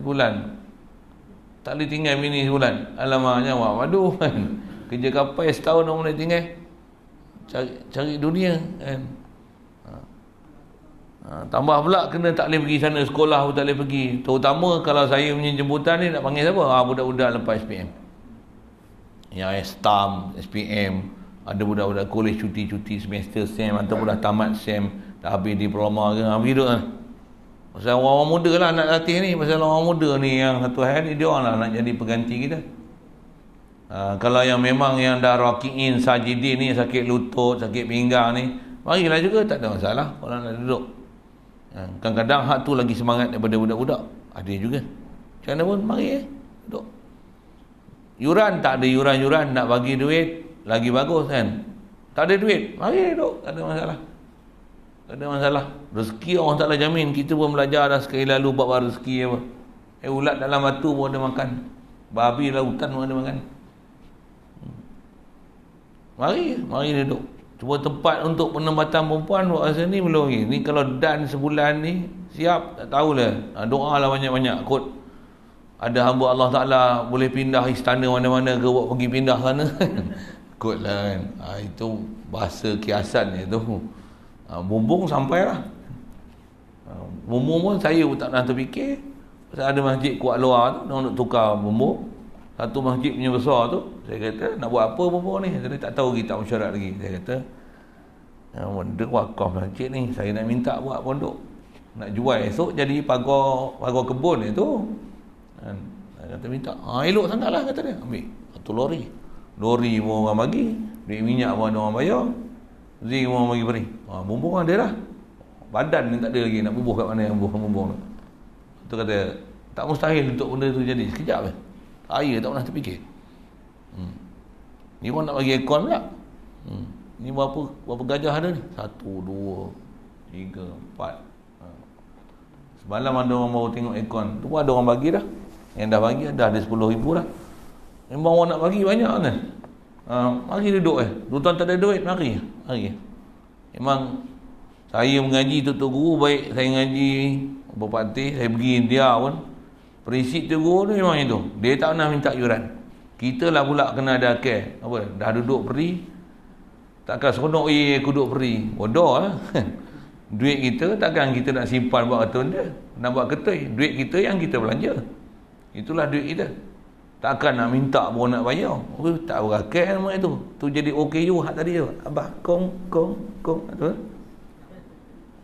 Speaker 1: sebulan. Tak boleh tinggal mini sebulan. Alamak nyawa. Waduh kan. Kerja kapal setahun orang boleh tinggal cari, cari dunia kan ha. ha, tambah pula kena tak boleh pergi sana sekolah pun tak boleh pergi terutama kalau saya punya jemputan ni nak panggil siapa ha, budak-budak lepas SPM yang STAM SPM ada budak-budak kolej cuti-cuti semester SEM ataupun dah tamat SEM dah habis diploma ke ha, begitu kan pasal orang-orang muda lah nak latih ni pasal orang-orang muda ni yang satu hari dia orang lah nak jadi peganti kita Ah, kalau yang memang yang dah rakiin sajidin ni sakit lutut, sakit pinggang ni, marilah juga tak ada masalah orang nak duduk. Ah, kadang-kadang hak tu lagi semangat daripada budak-budak. Ada juga. Macam mana pun mari eh, duduk. Yuran tak ada yuran-yuran nak bagi duit, lagi bagus kan. Tak ada duit, mari duduk, tak ada masalah. Tak ada masalah. Rezeki Allah Taala jamin. Kita pun belajar dah sekali lalu bab rezeki apa. Eh ulat dalam batu pun ada makan. Babi lautan pun ada makan mari mari duduk cuba tempat untuk penempatan perempuan rasa ni belum lagi ni kalau dan sebulan ni siap tak tahulah ha, doa lah banyak-banyak kot ada hamba Allah Ta'ala boleh pindah istana mana-mana ke buat pergi pindah sana kot lah kan ha, itu bahasa kiasan ni tu ha, bumbung sampai lah ha, bumbung pun saya pun tak pernah terfikir pasal ada masjid kuat luar tu orang nak tukar bumbung satu masjid punya besar tu saya kata nak buat apa apa ni saya tak tahu kita musyarat lagi saya kata pondok ya, wakaf masjid ni saya nak minta buat pondok nak jual esok jadi pagar pagar kebun itu saya kata minta ha elok sangatlah kata dia ambil satu lori lori pun orang bagi duit minyak pun orang bayar zing pun orang bagi beri ha ah, bumbung dia lah badan ni tak ada lagi nak bubuh kat mana yang bubuh bumbung tu kata tak mustahil untuk benda tu jadi sekejap je eh. Raya tak pernah terfikir. Hmm. Ni orang nak bagi ekon pula. Hmm. Ni berapa berapa gajah ada ni? Satu, dua, tiga, empat. Ha. Semalam ada orang baru tengok ekon Tu ada orang bagi dah. Yang dah bagi dah ada sepuluh ribu dah. Memang orang nak bagi banyak kan? Uh, mari duduk eh. Tuan tak ada duit, mari. Mari. Memang saya mengaji tutup guru baik saya mengaji bapak berpatih saya pergi India pun Prinsip tu guru tu memang itu. Dia tak pernah minta yuran. Kita lah pula kena ada care. Apa? Dah duduk peri. Takkan seronok ye eh, aku duduk peri. Bodoh lah. Duit kita takkan kita nak simpan buat ketun dia. Nak buat ketun. Duit kita yang kita belanja. Itulah duit kita. Takkan nak minta pun nak bayar. Okay, oh, tak berakai nama itu. Tu jadi OKU hak tadi tu. Abah, kong, kong, kong. Tu.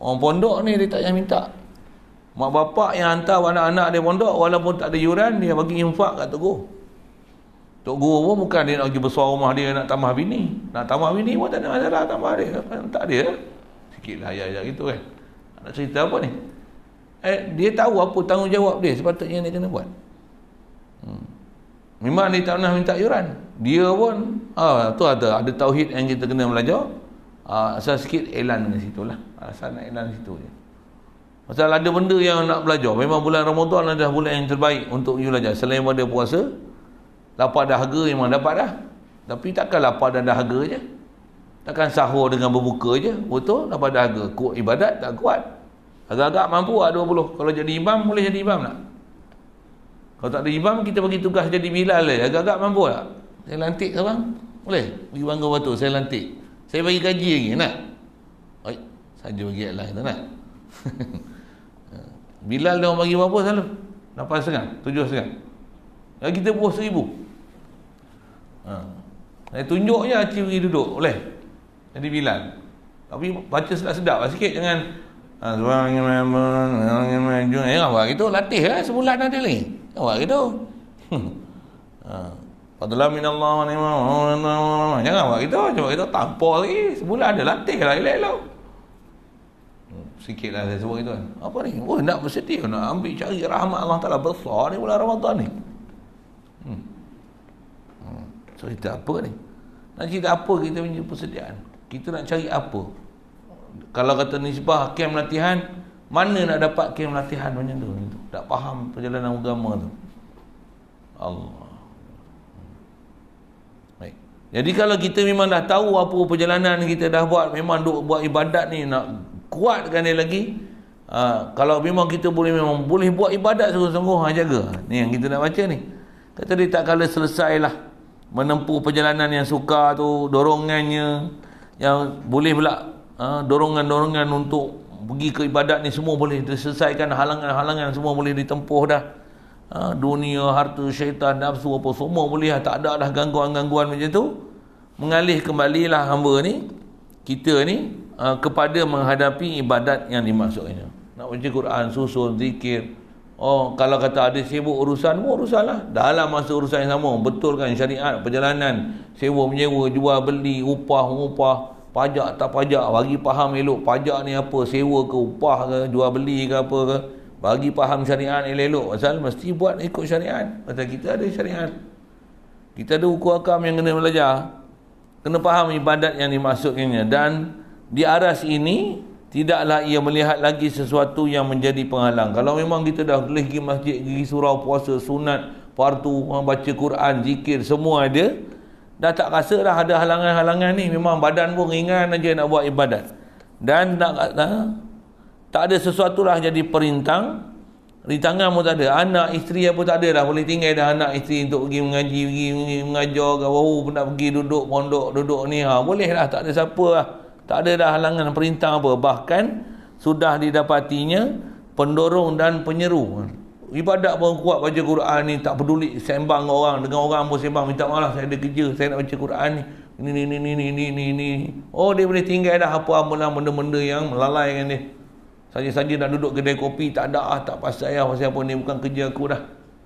Speaker 1: Orang pondok ni dia tak payah minta. Mak bapak yang hantar anak-anak dia pondok walaupun tak ada yuran dia bagi infak kat tokoh. Tok Guru pun bukan dia nak bagi besar rumah dia nak tambah bini. Nak tambah bini pun tak ada masalah tambah dia. Tak ada. Sikit lah ayat-ayat gitu kan. Nak cerita apa ni? Eh, dia tahu apa tanggungjawab dia sepatutnya dia kena buat. Hmm. Memang dia tak pernah minta yuran. Dia pun, ah, tu ada, ada tauhid yang kita kena belajar. Ah, asal sikit elan di situ lah. Asal nak elan situ je. Ya. Pasal ada benda yang nak belajar. Memang bulan Ramadan adalah bulan yang terbaik untuk you belajar. Selain pada puasa, lapar dahaga memang dapat dah. Tapi takkan lapar dan dahaga je. Takkan sahur dengan berbuka je. Betul, lapar dahaga. Kuat ibadat, tak kuat. Agak-agak mampu lah 20. Kalau jadi imam, boleh jadi imam tak? Kalau tak ada imam, kita bagi tugas jadi bilal je. Eh. Agak-agak mampu tak? Saya lantik sekarang. Boleh? Pergi bangga batu, saya lantik. Saya bagi gaji lagi, nak? Oi, saja bagi atlah, tak nak? Bilal dia orang bagi berapa salam? Lapan serang, tujuh serang. Dan ya, kita puas seribu. Ha. Saya tunjuk je Acik pergi duduk. Boleh. Jadi Bilal. Tapi baca sedap-sedap lah sikit. Jangan. Eh, kan buat gitu. Latih lah sebulan ada lagi. Kan itu, gitu. Ha. Fadlah minallah wa ni'mah. Jangan buat gitu. Cuba kita tampol lagi. Sebulan ada latih lah. Elok-elok sikit lah saya sebut itu kan apa ni oh nak bersedih nak ambil cari rahmat Allah Ta'ala besar ni bulan Ramadhan ni hmm. hmm. so kita apa ni nak cerita apa kita punya persediaan kita nak cari apa kalau kata nisbah kem latihan mana nak dapat kem latihan macam tu, tu tak faham perjalanan agama tu Allah Baik. Jadi kalau kita memang dah tahu apa perjalanan kita dah buat, memang duk buat ibadat ni nak kuatkan dia lagi ha, kalau memang kita boleh memang boleh buat ibadat sungguh-sungguh ha, jaga ni yang kita nak baca ni kata dia tak kala selesailah menempuh perjalanan yang suka tu dorongannya yang boleh pula ha, dorongan-dorongan untuk pergi ke ibadat ni semua boleh diselesaikan halangan-halangan semua boleh ditempuh dah ha, dunia, harta, syaitan, nafsu apa semua boleh lah. tak ada dah gangguan-gangguan macam tu mengalih kembalilah hamba ni kita ni uh, kepada menghadapi ibadat yang dimaksudnya nak baca Quran susun zikir oh kalau kata ada sibuk urusan pun urusanlah dalam masa urusan yang sama betul kan syariat perjalanan sewa menyewa jual beli upah upah pajak tak pajak bagi faham elok pajak ni apa sewa ke upah ke jual beli ke apa ke bagi faham syariat elok-elok pasal mesti buat ikut syariat pasal kita ada syariat kita ada hukum akam yang kena belajar kena faham ibadat yang dimaksudkannya dan di aras ini tidaklah ia melihat lagi sesuatu yang menjadi penghalang kalau memang kita dah boleh pergi masjid pergi surau puasa sunat fardu baca Quran zikir semua ada dah tak rasa dah ada halangan-halangan ni memang badan pun ringan aja nak buat ibadat dan tak ha, tak ada sesuatu lah jadi perintang di tangan pun tak ada anak isteri apa tak ada lah boleh tinggal dah anak isteri untuk pergi mengaji pergi, pergi mengajar ke wow, pun nak pergi duduk pondok duduk ni ha, boleh lah tak ada siapa lah tak ada dah halangan perintah apa bahkan sudah didapatinya pendorong dan penyeru ibadat pun kuat baca Quran ni tak peduli sembang orang dengan orang pun sembang minta malah saya ada kerja saya nak baca Quran ni ni ni ni ni ni ni ni oh dia boleh tinggal dah apa-apa lah. benda-benda yang melalaikan dia saja-saja nak duduk kedai kopi tak ada ah tak pasal ayah pasal apa ni bukan kerja aku dah.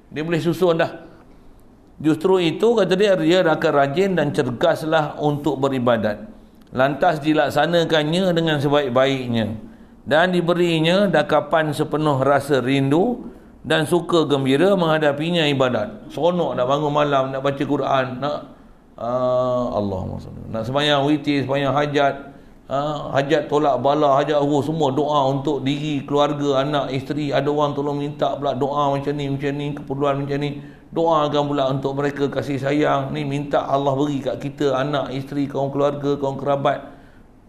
Speaker 1: Dia boleh susun dah. Justru itu kata dia dia akan rajin dan cergaslah untuk beribadat. Lantas dilaksanakannya dengan sebaik-baiknya dan diberinya dakapan sepenuh rasa rindu dan suka gembira menghadapinya ibadat. Seronok nak bangun malam, nak baca Quran, nak uh, Allahumma sallallahu Nak sembahyang witir, sembahyang hajat, Ha, hajat tolak bala hajat roh semua doa untuk diri keluarga anak isteri ada orang tolong minta pula doa macam ni macam ni keperluan macam ni doakan pula untuk mereka kasih sayang ni minta Allah beri kat kita anak isteri kaum keluarga kaum kerabat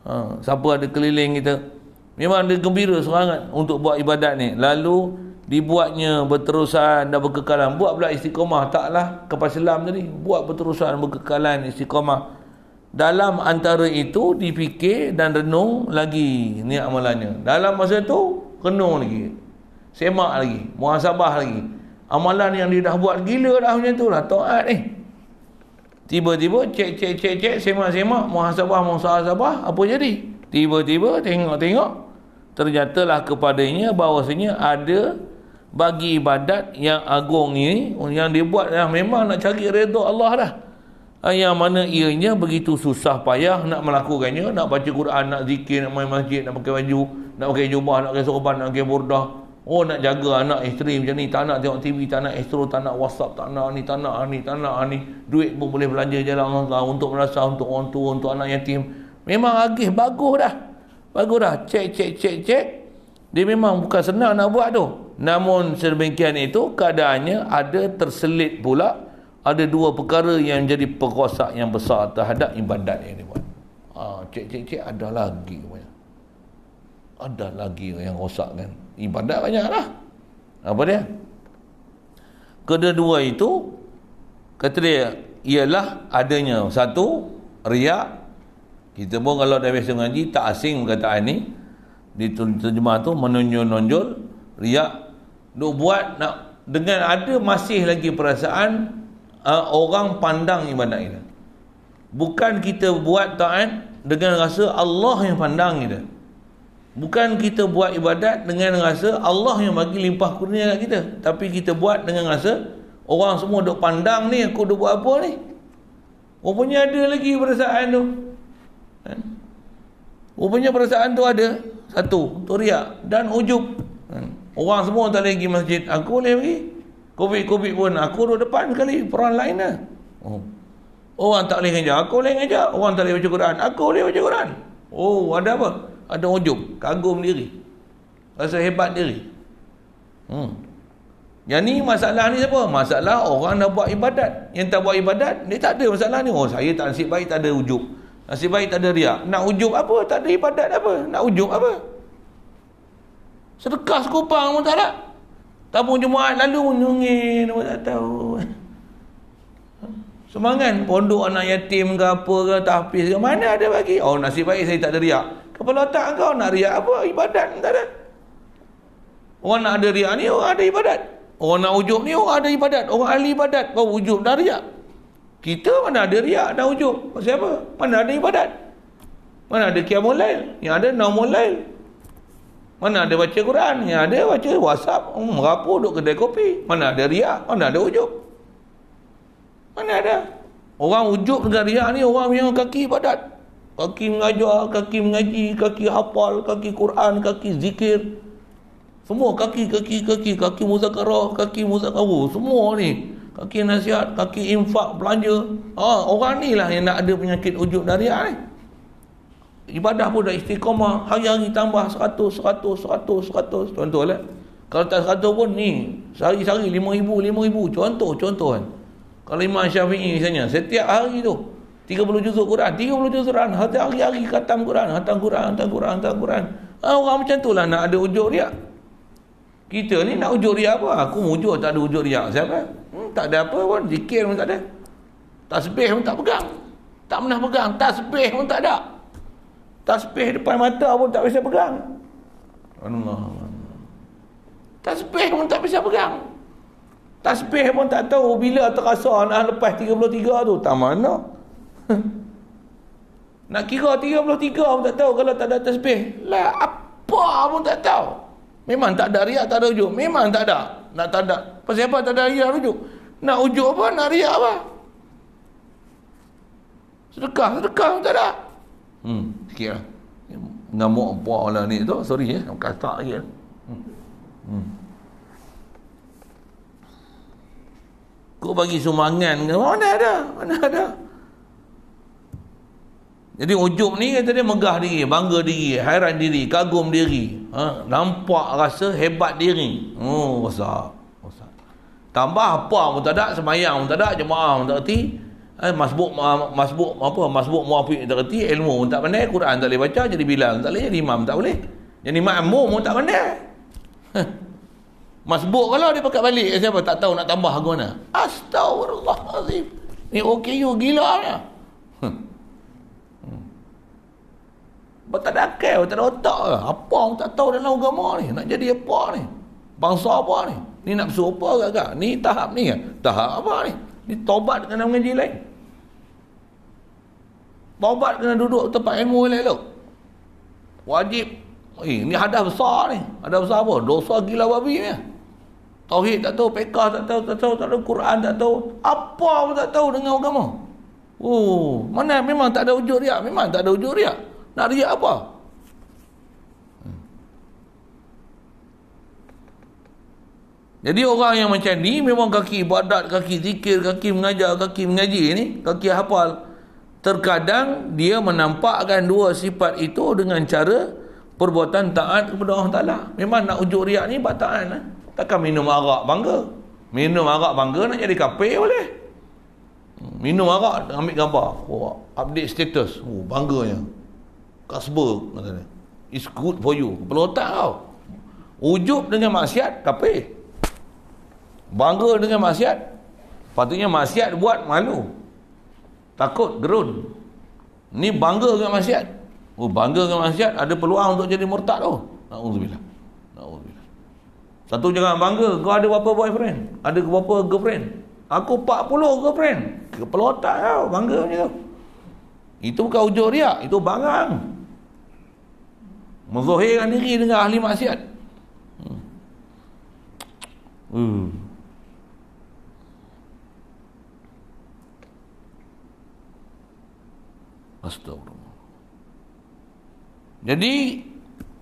Speaker 1: ha, siapa ada keliling kita memang dia gembira semangat untuk buat ibadat ni lalu dibuatnya berterusan dan berkekalan buat pula istiqomah taklah kepada Islam tadi buat berterusan berkekalan istiqomah dalam antara itu dipikir dan renung lagi ni amalannya dalam masa itu renung lagi semak lagi muhasabah lagi amalan yang dia dah buat gila dah macam tu lah taat ni eh. tiba-tiba cek cek cek cek semak-semak muhasabah muhasabah apa jadi tiba-tiba tengok-tengok ternyatalah kepadanya bahawasanya ada bagi ibadat yang agung ni, yang dia buat dah memang nak cari redha Allah dah Ah, yang mana ianya begitu susah payah nak melakukannya nak baca Quran nak zikir nak main masjid nak pakai baju nak pakai jubah nak pakai sorban nak pakai burdah oh nak jaga anak isteri macam ni tak nak tengok TV tak nak astro tak nak whatsapp tak nak ni tak nak ni tak nak ni duit pun boleh belanja jalan Allah untuk merasa untuk orang tua untuk anak yatim memang agih bagus dah bagus dah cek cek cek cek dia memang bukan senang nak buat tu namun sedemikian itu keadaannya ada terselit pula ada dua perkara yang jadi penguasa yang besar terhadap ibadat yang dibuat. Ha, cik-cik-cik ada lagi banyak. Ada lagi yang rosak kan. Ibadat banyak lah. Apa dia? Kedua-dua itu, kata dia, ialah adanya satu, riak. Kita pun kalau dah biasa ngaji, tak asing perkataan ni. Di terjemah tu, menonjol-nonjol, riak. Duk buat, nak dengan ada masih lagi perasaan uh, orang pandang ibadat kita bukan kita buat taat dengan rasa Allah yang pandang kita bukan kita buat ibadat dengan rasa Allah yang bagi limpah kurnia kat kita tapi kita buat dengan rasa orang semua duk pandang ni aku duk buat apa ni rupanya ada lagi perasaan tu kan? rupanya perasaan tu ada satu tu riak dan ujub kan? orang semua tak lagi masjid aku boleh pergi Covid-Covid pun aku duduk depan sekali Orang lain lah oh. Orang tak boleh ngajar Aku boleh ngajar Orang tak boleh baca Quran Aku boleh baca Quran Oh ada apa? Ada ujung Kagum diri Rasa hebat diri hmm. Yang ni masalah ni apa? Masalah orang dah buat ibadat Yang tak buat ibadat Ni tak ada masalah ni Oh saya tak nasib baik tak ada ujung Nasib baik tak ada riak Nak ujung apa? Tak ada ibadat apa? Nak ujung apa? Sedekah sekupang pun tak ada tak pun Jumaat lalu nyungin apa tak tahu. Semangat pondok anak yatim ke apa ke tahfiz ke mana ada bagi. Oh nasib baik saya tak ada riak. Kepala otak kau nak riak apa? Ibadat tak ada. Orang nak ada riak ni orang ada ibadat. Orang nak ujub ni orang ada ibadat. Orang ahli ibadat kau ujub dah riak. Kita mana ada riak dah ujub. Pasal apa? Mana ada ibadat? Mana ada kiamulail? Yang ada namulail. No mana ada baca Quran? Yang ada baca WhatsApp, um, merapu duduk kedai kopi. Mana ada riak? Mana ada ujub? Mana ada? Orang ujub dengan riak ni orang yang kaki padat. Kaki mengajar, kaki mengaji, kaki hafal, kaki Quran, kaki zikir. Semua kaki, kaki, kaki, kaki muzakarah, kaki muzakarah, oh, semua ni. Kaki nasihat, kaki infak, belanja. ah, orang ni lah yang nak ada penyakit ujub dan riak ni. Eh ibadah pun dah istiqamah hari-hari tambah 100 100 100 100 contohlah. kalau tak 100 pun ni sehari-hari 5000 5000 contoh contoh kan kalau Imam Syafi'i misalnya setiap hari tu 30 juzuk Quran 30 juzuk Quran setiap hari-hari khatam Quran khatam Quran khatam Quran khatam Quran ha, orang macam tu lah nak ada ujur riak kita ni nak ujur riak apa aku ujur tak ada ujur riak siapa hmm, tak ada apa pun zikir pun tak ada tasbih pun tak pegang tak pernah pegang tasbih pun tak ada Tasbih depan mata pun tak bisa pegang. Allah. Tasbih pun tak bisa pegang. Tasbih pun tak tahu bila terasa anak lepas 33 tu. Tak mana. Nak kira 33 pun tak tahu kalau tak ada tasbih. Lah apa pun tak tahu. Memang tak ada riak, tak ada ujuk. Memang tak ada. Nak tak ada. Pasal apa tak ada riak, ujuk. Nak ujuk apa, nak riak apa. Sedekah, sedekah pun tak ada. Hmm fikir ngamuk apa lah ni tu sorry ya eh. kata lagi hmm. hmm. kau bagi sumangan ke mana ada mana ada jadi ujub ni kata dia megah diri bangga diri hairan diri kagum diri ha? nampak rasa hebat diri oh besar besar tambah apa pun tak ada semayang pun tak ada jemaah pun tak kerti Eh, masbuk masbuk apa masbuk muafiq tak reti ilmu pun tak pandai Quran tak boleh baca jadi bilal tak boleh jadi imam tak boleh jadi makmum pun tak pandai huh. masbuk kalau dia pakai balik eh, siapa tak tahu nak tambah guna lah. astagfirullahalazim ni okey gila lah hmm. Huh. tak ada akal tak ada otak lah apa pun tak tahu dalam agama ni nak jadi apa ni bangsa apa ni ni nak bersuruh apa agak ni tahap ni tahap apa ni ni tobat dengan mengaji lain Taubat kena duduk tempat ilmu elok-elok. Wajib. Eh, ni hadas besar ni. Hadas besar apa? Dosa gila babi ni. Tauhid tak tahu, pekah tak tahu, tak tahu, tak tahu, Quran tak tahu. Apa pun tak tahu dengan agama. Oh, mana memang tak ada wujud riak. Memang tak ada wujud riak. Nak riak apa? Jadi orang yang macam ni memang kaki badat, kaki zikir, kaki mengajar, kaki mengaji ni, kaki hafal, terkadang dia menampakkan dua sifat itu dengan cara perbuatan taat kepada Allah Ta'ala memang nak ujuk riak ni buat taat lah. takkan minum arak bangga minum arak bangga nak jadi kape boleh hmm, minum arak ambil gambar oh, update status oh, bangganya kasbah katanya it's good for you kepala otak kau ujub dengan maksiat kape, bangga dengan maksiat patutnya maksiat buat malu takut gerun ni bangga dengan maksiat oh bangga dengan maksiat ada peluang untuk jadi murtad tu naudzubillah naudzubillah satu jangan bangga kau ada berapa boyfriend ada berapa girlfriend aku 40 girlfriend kepala otak kau bangga macam tu itu bukan ujur riak itu bangang menzahirkan diri dengan ahli maksiat hmm. hmm. Astagfirullah. Jadi,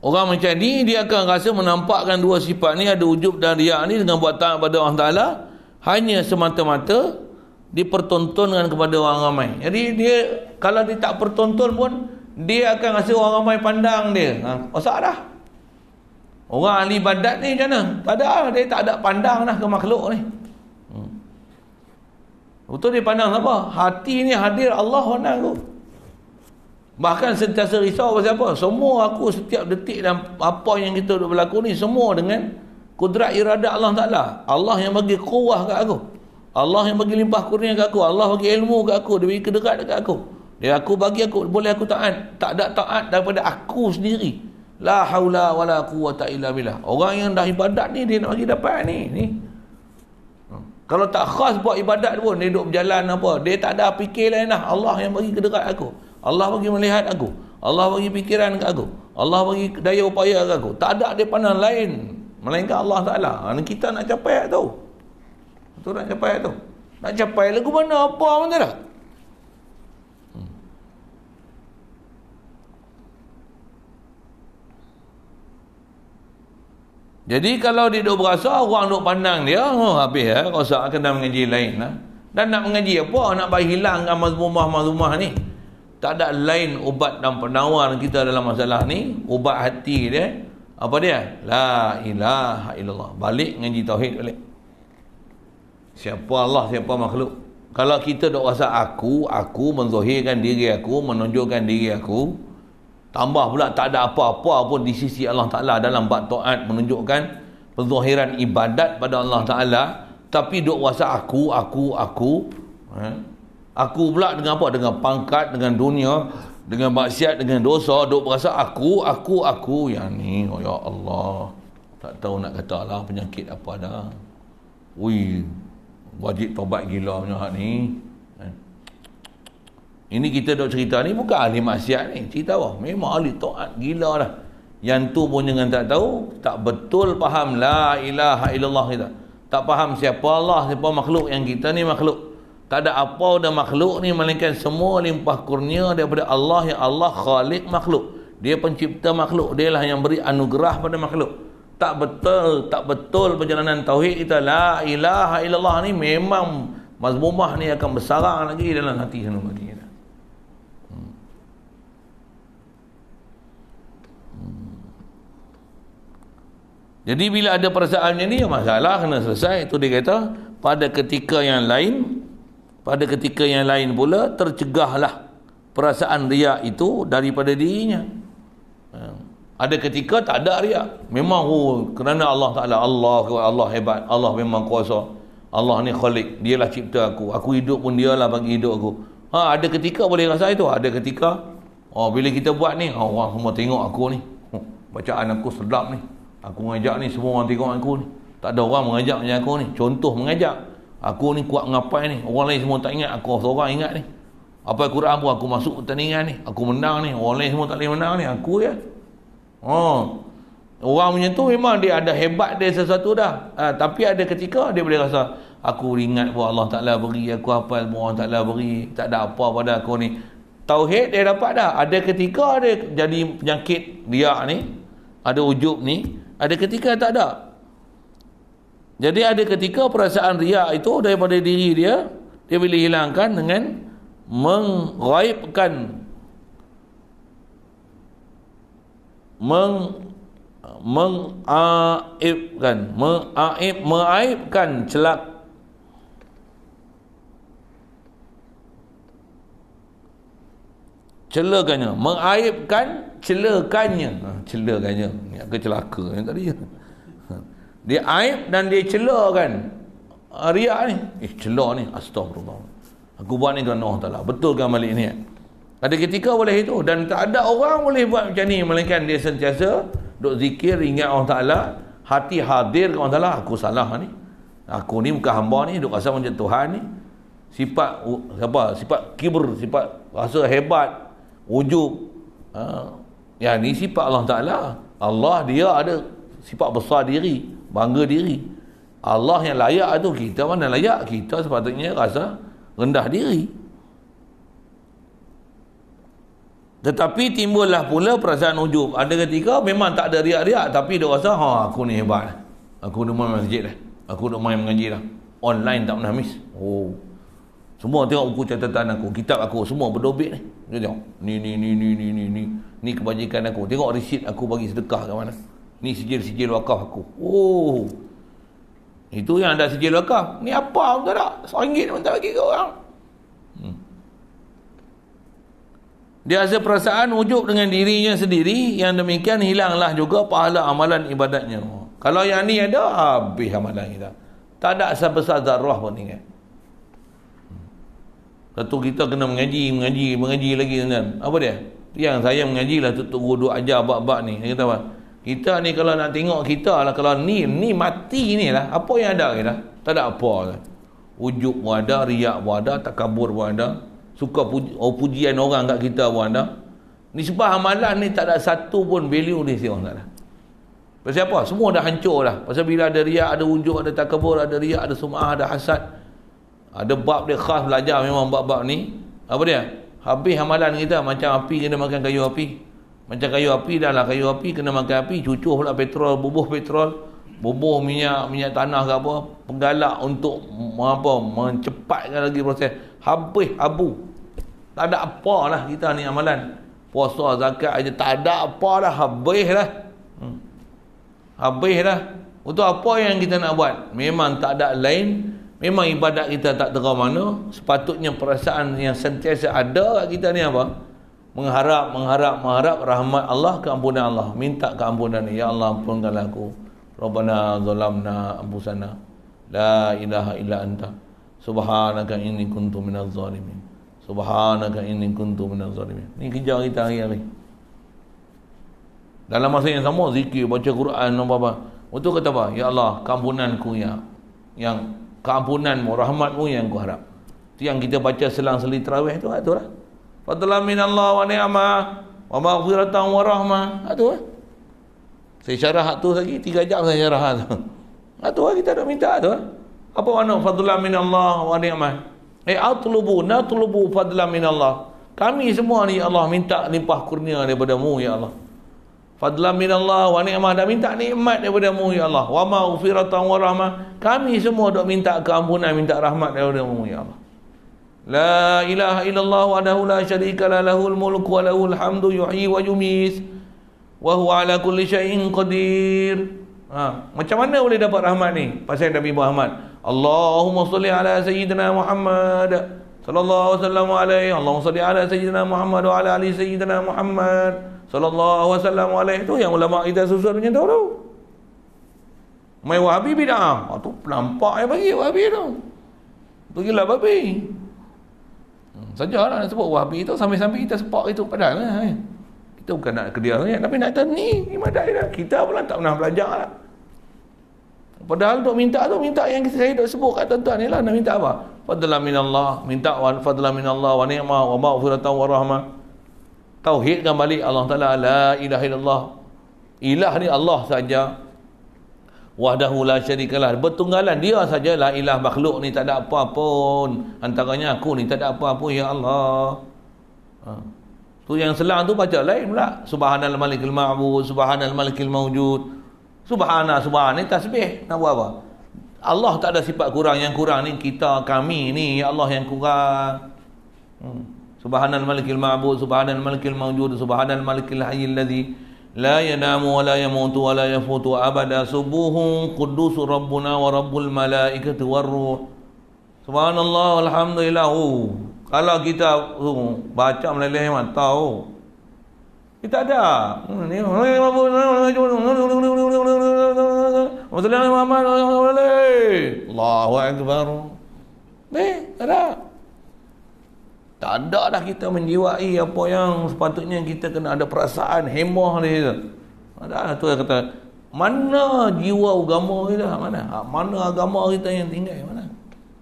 Speaker 1: orang macam ni, dia akan rasa menampakkan dua sifat ni, ada ujub dan riak ni dengan buat taat kepada Allah Ta'ala, hanya semata-mata dipertontonkan kepada orang ramai. Jadi, dia kalau dia tak pertonton pun, dia akan rasa orang ramai pandang dia. Ha, Masak oh, dah. Orang ahli badat ni macam mana? Tak ada lah. Dia tak ada pandang lah ke makhluk ni. Hmm. Betul dia pandang apa? Hati ni hadir Allah wanah tu. Bahkan sentiasa risau pasal apa? Semua aku setiap detik dan apa yang kita duk berlaku ni semua dengan kudrat irada Allah Taala. Allah yang bagi kuah kat aku. Allah yang bagi limpah kurnia kat aku. Allah bagi ilmu kat aku, dia bagi kedekat dekat aku. Dia aku bagi aku boleh aku taat. Tak ada taat daripada aku sendiri. La haula wala quwata illa billah. Orang yang dah ibadat ni dia nak bagi dapat ni, ni. Hmm. Kalau tak khas buat ibadat pun dia duk berjalan apa, dia tak ada fikir lain lah. Allah yang bagi kedekat aku. Allah bagi melihat aku. Allah bagi pikiran ke aku. Allah bagi daya upaya ke aku. Tak ada dia pandang lain. Melainkan Allah Ta'ala. Ha, kita nak capai tu. Tu nak capai tu. Nak capai lagu mana apa pun tak hmm. Jadi kalau dia duk berasa orang duk pandang dia, oh, habis eh, rosak kena mengaji lain lah. Dan nak mengaji apa? Nak bayi hilang mazmumah-mazmumah ni tak ada lain ubat dan penawar kita dalam masalah ni ubat hati dia apa dia la ilaha illallah balik ngaji tauhid balik siapa Allah siapa makhluk kalau kita dok rasa aku aku menzahirkan diri aku menunjukkan diri aku tambah pula tak ada apa-apa pun di sisi Allah Taala dalam bab taat menunjukkan penzahiran ibadat pada Allah Taala tapi dok rasa aku aku aku ha? aku pula dengan apa dengan pangkat dengan dunia dengan maksiat dengan dosa duk berasa aku aku aku yang ni oh ya Allah tak tahu nak kata lah penyakit apa ada wui wajib tobat gila punya hak ni kan? ini kita duk cerita ni bukan ahli maksiat ni cerita apa memang ahli taat gila lah yang tu pun dengan tak tahu tak betul faham la ilaha illallah kita tak faham siapa Allah siapa makhluk yang kita ni makhluk tak ada apa dah makhluk ni melainkan semua limpah kurnia daripada Allah yang Allah khalik makhluk. Dia pencipta makhluk. Dia lah yang beri anugerah pada makhluk. Tak betul, tak betul perjalanan tauhid kita. La ilaha illallah ni memang mazmumah ni akan bersarang lagi dalam hati hmm. hmm. kita. Jadi bila ada perasaan ni, ya masalah kena selesai. Itu dia kata, pada ketika yang lain, pada ketika yang lain pula tercegahlah perasaan riak itu daripada dirinya hmm. ada ketika tak ada riak memang oh, kerana Allah Ta'ala Allah Allah hebat Allah memang kuasa Allah ni khalik dialah cipta aku aku hidup pun dialah bagi hidup aku ha, ada ketika boleh rasa itu ada ketika oh, bila kita buat ni oh, orang semua tengok aku ni huh, oh, bacaan aku sedap ni aku mengajak ni semua orang tengok aku ni tak ada orang mengajak macam aku ni contoh mengajak aku ni kuat ngapai ni orang lain semua tak ingat aku seorang ingat ni apa yang kurang pun aku masuk pertandingan ni aku menang ni orang lain semua tak boleh menang ni aku ya oh. orang punya tu memang dia ada hebat dia sesuatu dah ha, tapi ada ketika dia boleh rasa aku ingat pun Allah Ta'ala beri aku apa pun Allah Ta'ala beri tak ada apa pada aku ni tauhid dia dapat dah ada ketika dia jadi penyakit dia ni ada ujub ni ada ketika tak ada jadi ada ketika perasaan ria itu daripada diri dia, dia boleh hilangkan dengan menggaibkan meng mengaibkan mengaib mengaibkan celak celakannya mengaibkan celakannya ha, celakannya ya kecelaka yang tadi dia aib dan dia celah kan ah, riak ni eh celah ni astagfirullah aku buat ni tuan Allah Ta'ala betul kan balik ni ada ketika boleh itu dan tak ada orang boleh buat macam ni melainkan dia sentiasa duk zikir ingat Allah Ta'ala hati hadir ke Allah Ta'ala aku salah ni aku ni bukan hamba ni duk rasa macam Tuhan ni sifat apa sifat kibur sifat rasa hebat wujud ha? Ah, yang ni sifat Allah Ta'ala Allah dia ada sifat besar diri bangga diri Allah yang layak tu kita mana layak kita sepatutnya rasa rendah diri tetapi timbullah pula perasaan ujub ada ketika memang tak ada riak-riak tapi dia rasa ha aku ni hebat lah. aku duduk main masjid lah aku duduk main mengaji lah online tak pernah miss oh semua tengok buku catatan aku kitab aku semua berdobit ni tengok ni ni ni ni ni ni ni kebajikan aku tengok receipt aku bagi sedekah ke mana Ni sijil-sijil wakaf aku. Oh. Itu yang ada sijil wakaf. Ni apa pun tak ada. Seringgit pun tak bagi ke orang. Hmm. Dia ada perasaan wujud dengan dirinya sendiri. Yang demikian hilanglah juga pahala amalan ibadatnya. Kalau yang ni ada, habis amalan kita. Tak ada sebesar zarah pun ingat. Satu kita kena mengaji, mengaji, mengaji lagi. Kan? Apa dia? Yang saya mengaji lah tutup wuduk ajar bab-bab ni. Dia kata apa? kita ni kalau nak tengok kita lah kalau ni ni mati ni lah apa yang ada kita lah? tak ada apa lah ujub pun ada riak pun ada takabur pun ada suka puji, oh, pujian orang kat kita pun ada ni sebab amalan ni tak ada satu pun value ni siapa tak ada lah. pasal apa semua dah hancur lah pasal bila ada riak ada ujub ada tak kabur, ada riak ada sumah ada hasad ada bab dia khas belajar memang bab-bab ni apa dia habis amalan kita macam api kena makan kayu api macam kayu api dah lah kayu api kena makan api cucuh pula petrol bubuh petrol bubuh minyak minyak tanah ke apa penggalak untuk apa mencepatkan lagi proses habis abu tak ada apa lah kita ni amalan puasa zakat aja tak ada apa lah. habis lah, hmm. habis dah untuk apa yang kita nak buat memang tak ada lain memang ibadat kita tak tahu mana sepatutnya perasaan yang sentiasa ada kita ni apa mengharap mengharap mengharap rahmat Allah keampunan Allah minta keampunan ya Allah ampunkan aku rabbana zalamna ampunsana la ilaha illa anta subhanaka inni kuntu minaz zalimin subhanaka inni kuntu minaz zalimin ni kerja kita hari hari dalam masa yang sama zikir baca Quran nampak apa untuk kata apa ya Allah keampunanku ya yang keampunanmu rahmatmu yang ku harap itu yang kita baca selang-seli tarawih itu itulah ah, fadlan Allah wa ni'mah wa maghfiratan wa rahmah ha tu lah. saya syarah hak tu lagi tiga jam saya syarah tu ha tu lah kita nak minta tu lah. apa makna fadlan minallah wa ni'mah eh atlubu natlubu fadlan Allah. kami semua ni ya Allah minta limpah kurnia daripada mu ya Allah Fadlan Allah wa ni'mah dah minta nikmat daripada mu ya Allah wa ma'ufiratan wa rahmah kami semua dok minta keampunan minta rahmat daripada mu ya Allah La ilaha illallah wa la syarika la lahul mulku wa lahul hamdu yuhyi wa yumis wa huwa ala kulli syai'in qadir. Ha, macam mana boleh dapat rahmat ni pasal Nabi Muhammad? Allahumma salli ala sayyidina Muhammad sallallahu wasallam alaihi Allahumma salli ala sayyidina Muhammad wa ala ali sayyidina Muhammad sallallahu wasallam alaihi tu yang ulama kita susun macam tu tu. Mai wahabi bidah. Ha, tu nampak yang bagi wahabi tu. Tu gila babi. Hmm, sajalah nak sebut wahabi tu sambil-sambil kita sepak itu padahal eh, eh. Kita bukan nak ke dia eh. tapi nak tahu ni iman dah Kita pula tak pernah belajar lah. Padahal dok minta tu minta yang kita saya dok sebut kat tuan-tuan ni lah, nak minta apa? Fadlan minallah, minta wa fadlan minallah wa ni'mah wa ma'furatan wa rahmah. Tauhidkan balik Allah Taala la ilaha illallah. Ilah ni Allah saja wahdahu la syarikalah bertunggalan dia sajalah ilah makhluk ni tak ada apa pun antaranya aku ni tak ada apa pun ya Allah ha. tu yang selang tu baca lain pula subhanal malikil ma'bud subhanal malikil mawjud subhana subhan ni tasbih nak buat apa Allah tak ada sifat kurang yang kurang ni kita kami ni ya Allah yang kurang hmm. subhanal malikil ma'bud subhanal malikil mawjud subhanal malikil hayyil ladhi لا ينام ولا يموت ولا يفوت أبدا سبوه قدوس ربنا ورب الملائكة والروح سبحان الله والحمد لله kalau kita oh, baca meleleh mata oh. kita ada Allahu Akbar eh, ada Tak ada dah kita menjiwai apa yang sepatutnya kita kena ada perasaan hemah ni. Ada tu yang kata, mana jiwa agama kita? Mana? Ha, mana agama kita yang tinggal? Mana?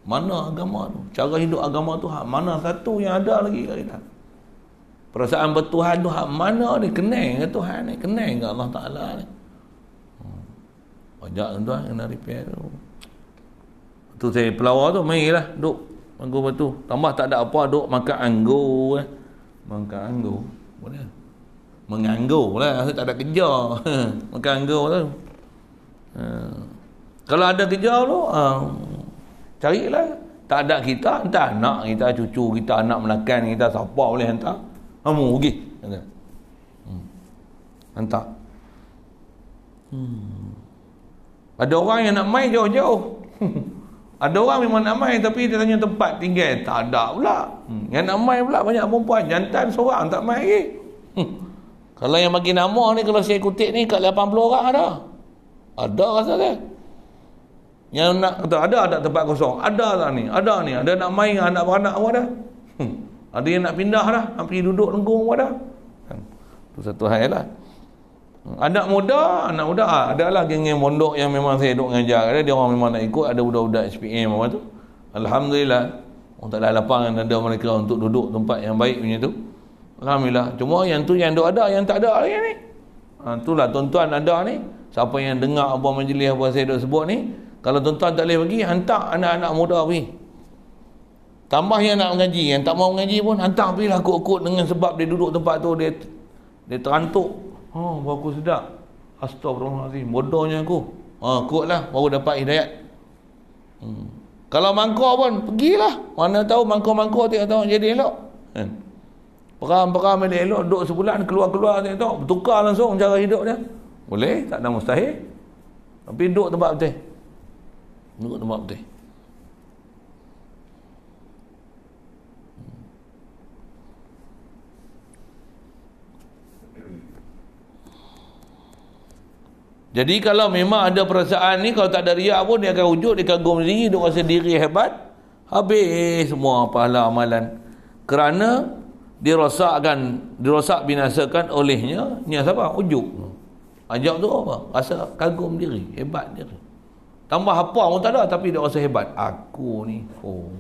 Speaker 1: Mana agama tu? Cara hidup agama tu, ha, mana satu yang ada lagi kat kita? Perasaan bertuhan tu, ha, mana ni? Kenai ke Tuhan ni? Kenai ke Allah Ta'ala ni? Banyak hmm. tuan kena repair tu. Tu saya pelawar tu, mari lah duduk Manggur batu. Tambah tak ada apa duk makan anggur. Eh. Makan anggur. Boleh. Menganggur lah. Tak ada kerja. makan anggur lah. Uh, kalau ada kerja tu. Uh, lah. Tak ada kita. Entah anak kita. Cucu kita. Anak melakan kita. Siapa boleh hantar. Kamu ha, pergi. Okay. Hmm. Hantar. Hmm. Ada orang yang nak main jauh-jauh. Ada orang memang nak main tapi dia tanya tempat tinggal. Tak ada pula. Hmm. Yang nak main pula banyak perempuan. Jantan seorang tak main lagi. Hmm. Kalau yang bagi nama ni, kalau saya kutip ni, kat 80 orang ada. Ada rasa saya. Yang nak kata, ada ada tempat kosong? Ada lah ni. Ada ni. Ada nak main anak beranak awak ada. Hmm. Ada yang nak pindah dah. Hampir duduk lenggung awak ada. Itu hmm. satu hal lah anak muda anak muda ha, adalah geng-geng pondok yang memang saya duk mengajar ada dia orang memang nak ikut ada budak-budak SPM apa tu alhamdulillah orang tak ada lapangan ada mereka untuk duduk tempat yang baik punya tu alhamdulillah cuma yang tu yang duk ada yang tak ada hari ni ha, itulah tuan-tuan ada ni siapa yang dengar apa majlis apa saya duk sebut ni kalau tuan-tuan tak boleh pergi hantar anak-anak muda pergi tambah yang nak mengaji yang tak mau mengaji pun hantar pergi lah kot-kot dengan sebab dia duduk tempat tu dia dia terantuk Ha, oh, aku sedap. Astagfirullahalazim. Bodohnya aku. Ha, oh, kuatlah baru dapat hidayat. Hmm. Kalau mangkuk pun pergilah. Mana tahu mangkuk-mangkuk tak tahu jadi elok. Kan? Peram-peram elok, elok duduk sebulan keluar-keluar tak tahu bertukar langsung cara hidup dia. Boleh, tak ada mustahil. Tapi duduk tempat betul. Duduk tempat betul. Jadi kalau memang ada perasaan ni kalau tak ada riak pun dia akan wujud dia kagum diri dia rasa diri hebat habis semua pahala amalan kerana dirosakkan dirosak binasakan olehnya ni apa wujud ajak tu apa rasa kagum diri hebat diri tambah apa pun tak ada tapi dia rasa hebat aku ni oh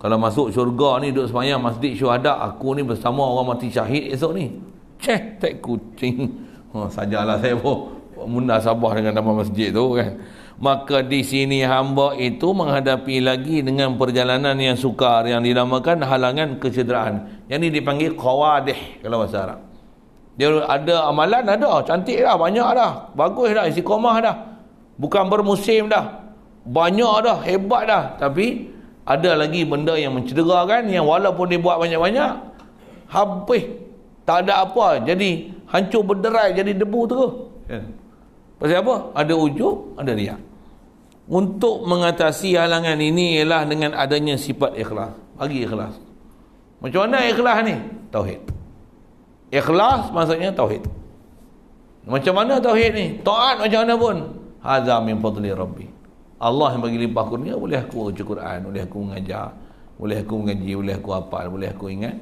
Speaker 1: kalau masuk syurga ni duduk semayang masjid syuhada aku ni bersama orang mati syahid esok ni cek tak kucing oh, sajalah saya pun munasabah dengan nama masjid tu kan maka di sini hamba itu menghadapi lagi dengan perjalanan yang sukar yang dinamakan halangan kecederaan yang ini dipanggil qawadih kalau bahasa Arab dia ada amalan ada cantik dah banyak dah bagus dah isi komah dah bukan bermusim dah banyak dah hebat dah tapi ada lagi benda yang mencederakan yang walaupun dia buat banyak-banyak habis tak ada apa jadi hancur berderai jadi debu terus kan? Pasal apa? Ada ujub, ada riak. Untuk mengatasi halangan ini ialah dengan adanya sifat ikhlas. Bagi ikhlas. Macam mana ikhlas ni? Tauhid. Ikhlas maksudnya tauhid. Macam mana tauhid ni? Taat macam mana pun. Hadza min fadli rabbi. Allah yang bagi limpah kurnia boleh aku baca Quran, boleh aku mengajar, boleh aku mengaji, boleh aku hafal, boleh aku ingat.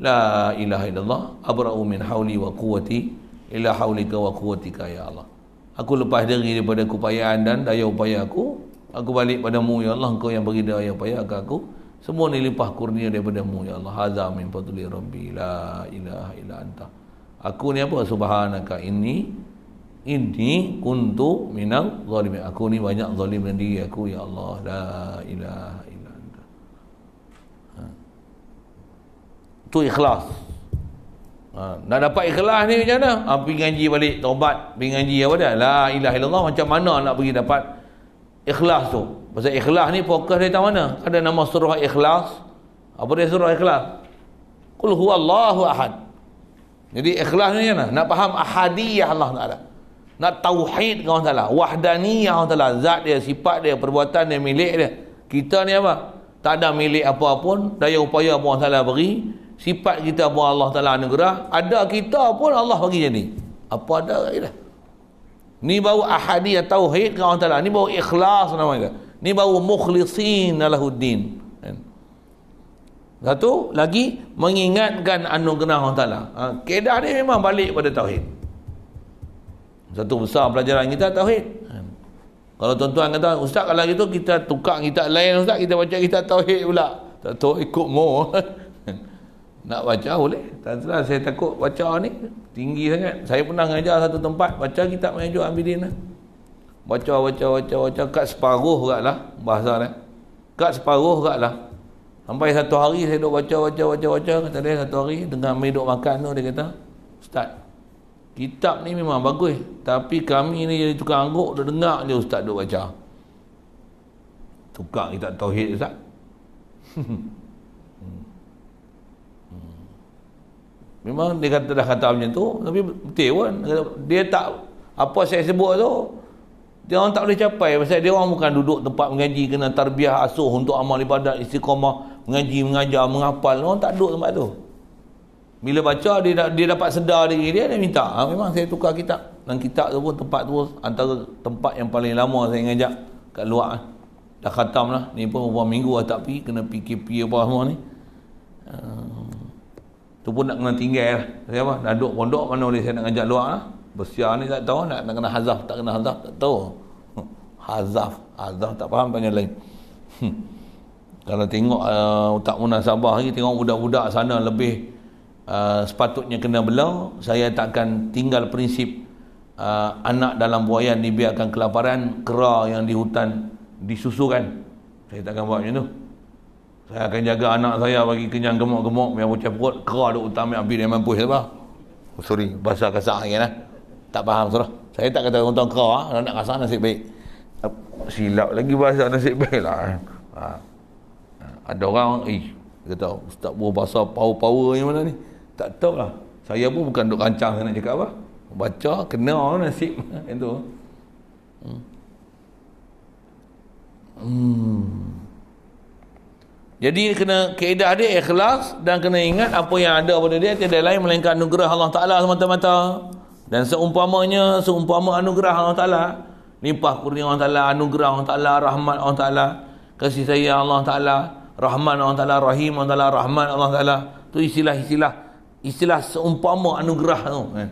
Speaker 1: La ilaha illallah abra'u min hauli wa quwwati ila haulika wa quwwatika ya Allah aku lepas diri daripada keupayaan dan daya upaya aku aku balik padamu ya Allah engkau yang beri daya upaya ke aku semua ni lipah kurnia daripadamu ya Allah hadza min rabbi la ilaha illa anta aku ni apa subhanaka ini ini kuntu minal zalim aku ni banyak zalim dengan diri aku ya Allah la ilaha illa anta ha. tu ikhlas Ha, nak dapat ikhlas ni macam mana? Ha, pergi ngaji balik, taubat, pergi ngaji apa dah? La ilaha illallah macam mana nak pergi dapat ikhlas tu? Pasal ikhlas ni fokus dia tahu mana? Ada nama surah ikhlas. Apa dia surah ikhlas? Qul huwallahu ahad. Jadi ikhlas ni mana? Nak faham ahadiyah Allah Taala. Nak tauhid dengan Allah Taala, wahdaniyah Allah Taala, zat dia, sifat dia, perbuatan dia, milik dia. Kita ni apa? Tak ada milik apa-apa pun, daya upaya pun Allah Taala beri, sifat kita buat Allah Ta'ala anugerah ada kita pun Allah bagi jadi apa ada lagi dah ni baru ahadi yang tauhid ke Allah Ta'ala ni baru ikhlas namanya ni baru mukhlisin ala alahuddin kan? satu lagi mengingatkan anugerah Allah Ta'ala ha, kedah ni memang balik pada tauhid satu besar pelajaran kita tauhid ha. kalau tuan-tuan kata ustaz kalau gitu kita tukar kita lain ustaz kita baca kita tauhid pula tak tahu ikut mu nak baca boleh tak saya takut baca ni tinggi sangat saya pernah ngajar satu tempat baca kitab mengajuk ambilin lah baca baca baca baca kat separuh kat lah bahasa ni kat separuh kat lah sampai satu hari saya duduk baca baca baca baca kata dia satu hari dengan main duduk makan tu dia kata ustaz kitab ni memang bagus tapi kami ni jadi tukang angguk duduk dengar je ustaz duduk baca tukang kitab tauhid ustaz Memang dia kata dah kata macam tu, tapi betul pun. Dia tak apa saya sebut tu. Dia orang tak boleh capai pasal dia orang bukan duduk tempat mengaji kena tarbiah asuh untuk amal ibadat istiqamah mengaji mengajar menghafal orang tak duduk tempat tu. Bila baca dia dia dapat sedar diri dia dia minta ha, memang saya tukar kitab dan kitab tu pun tempat tu antara tempat yang paling lama saya ngajak kat luar eh. dah khatam lah ni pun beberapa minggu lah tak pergi kena PKP apa semua ni ha tu pun nak kena tinggal lah saya apa nak duduk pondok mana boleh saya nak ajak luar lah bersiar ni tak tahu nak, nak kena hazaf tak kena hazaf tak tahu hmm, hazaf hazaf tak faham banyak lain hmm. kalau tengok uh, tak munasabah lagi tengok budak-budak sana lebih uh, sepatutnya kena belau saya takkan tinggal prinsip uh, anak dalam buayan dibiarkan kelaparan kera yang di hutan disusukan saya takkan buat macam tu saya akan jaga anak saya bagi kenyang gemuk-gemuk yang bucah perut kera duk utam yang ambil yang mampu sebab oh, sorry bahasa kasar angin lah tak faham surah saya tak kata orang-orang kera lah. kasar nasib baik silap lagi bahasa nasib baik lah ha. ada orang eh kata ustaz buah bahasa power-power yang mana ni tak tahu lah saya pun bukan duk rancang saya nak cakap apa baca kena nasib itu hmm. hmm. Jadi kena keedah dia ikhlas dan kena ingat apa yang ada pada dia tiada lain melainkan anugerah Allah Taala semata-mata. Dan seumpamanya seumpama anugerah Allah Taala, limpah kurnia Allah Taala, anugerah Allah Taala, rahmat Allah Taala, kasih sayang Allah Taala, rahman Allah Taala, rahim Allah Taala, rahman Allah Taala. Tu istilah-istilah istilah seumpama anugerah tu kan.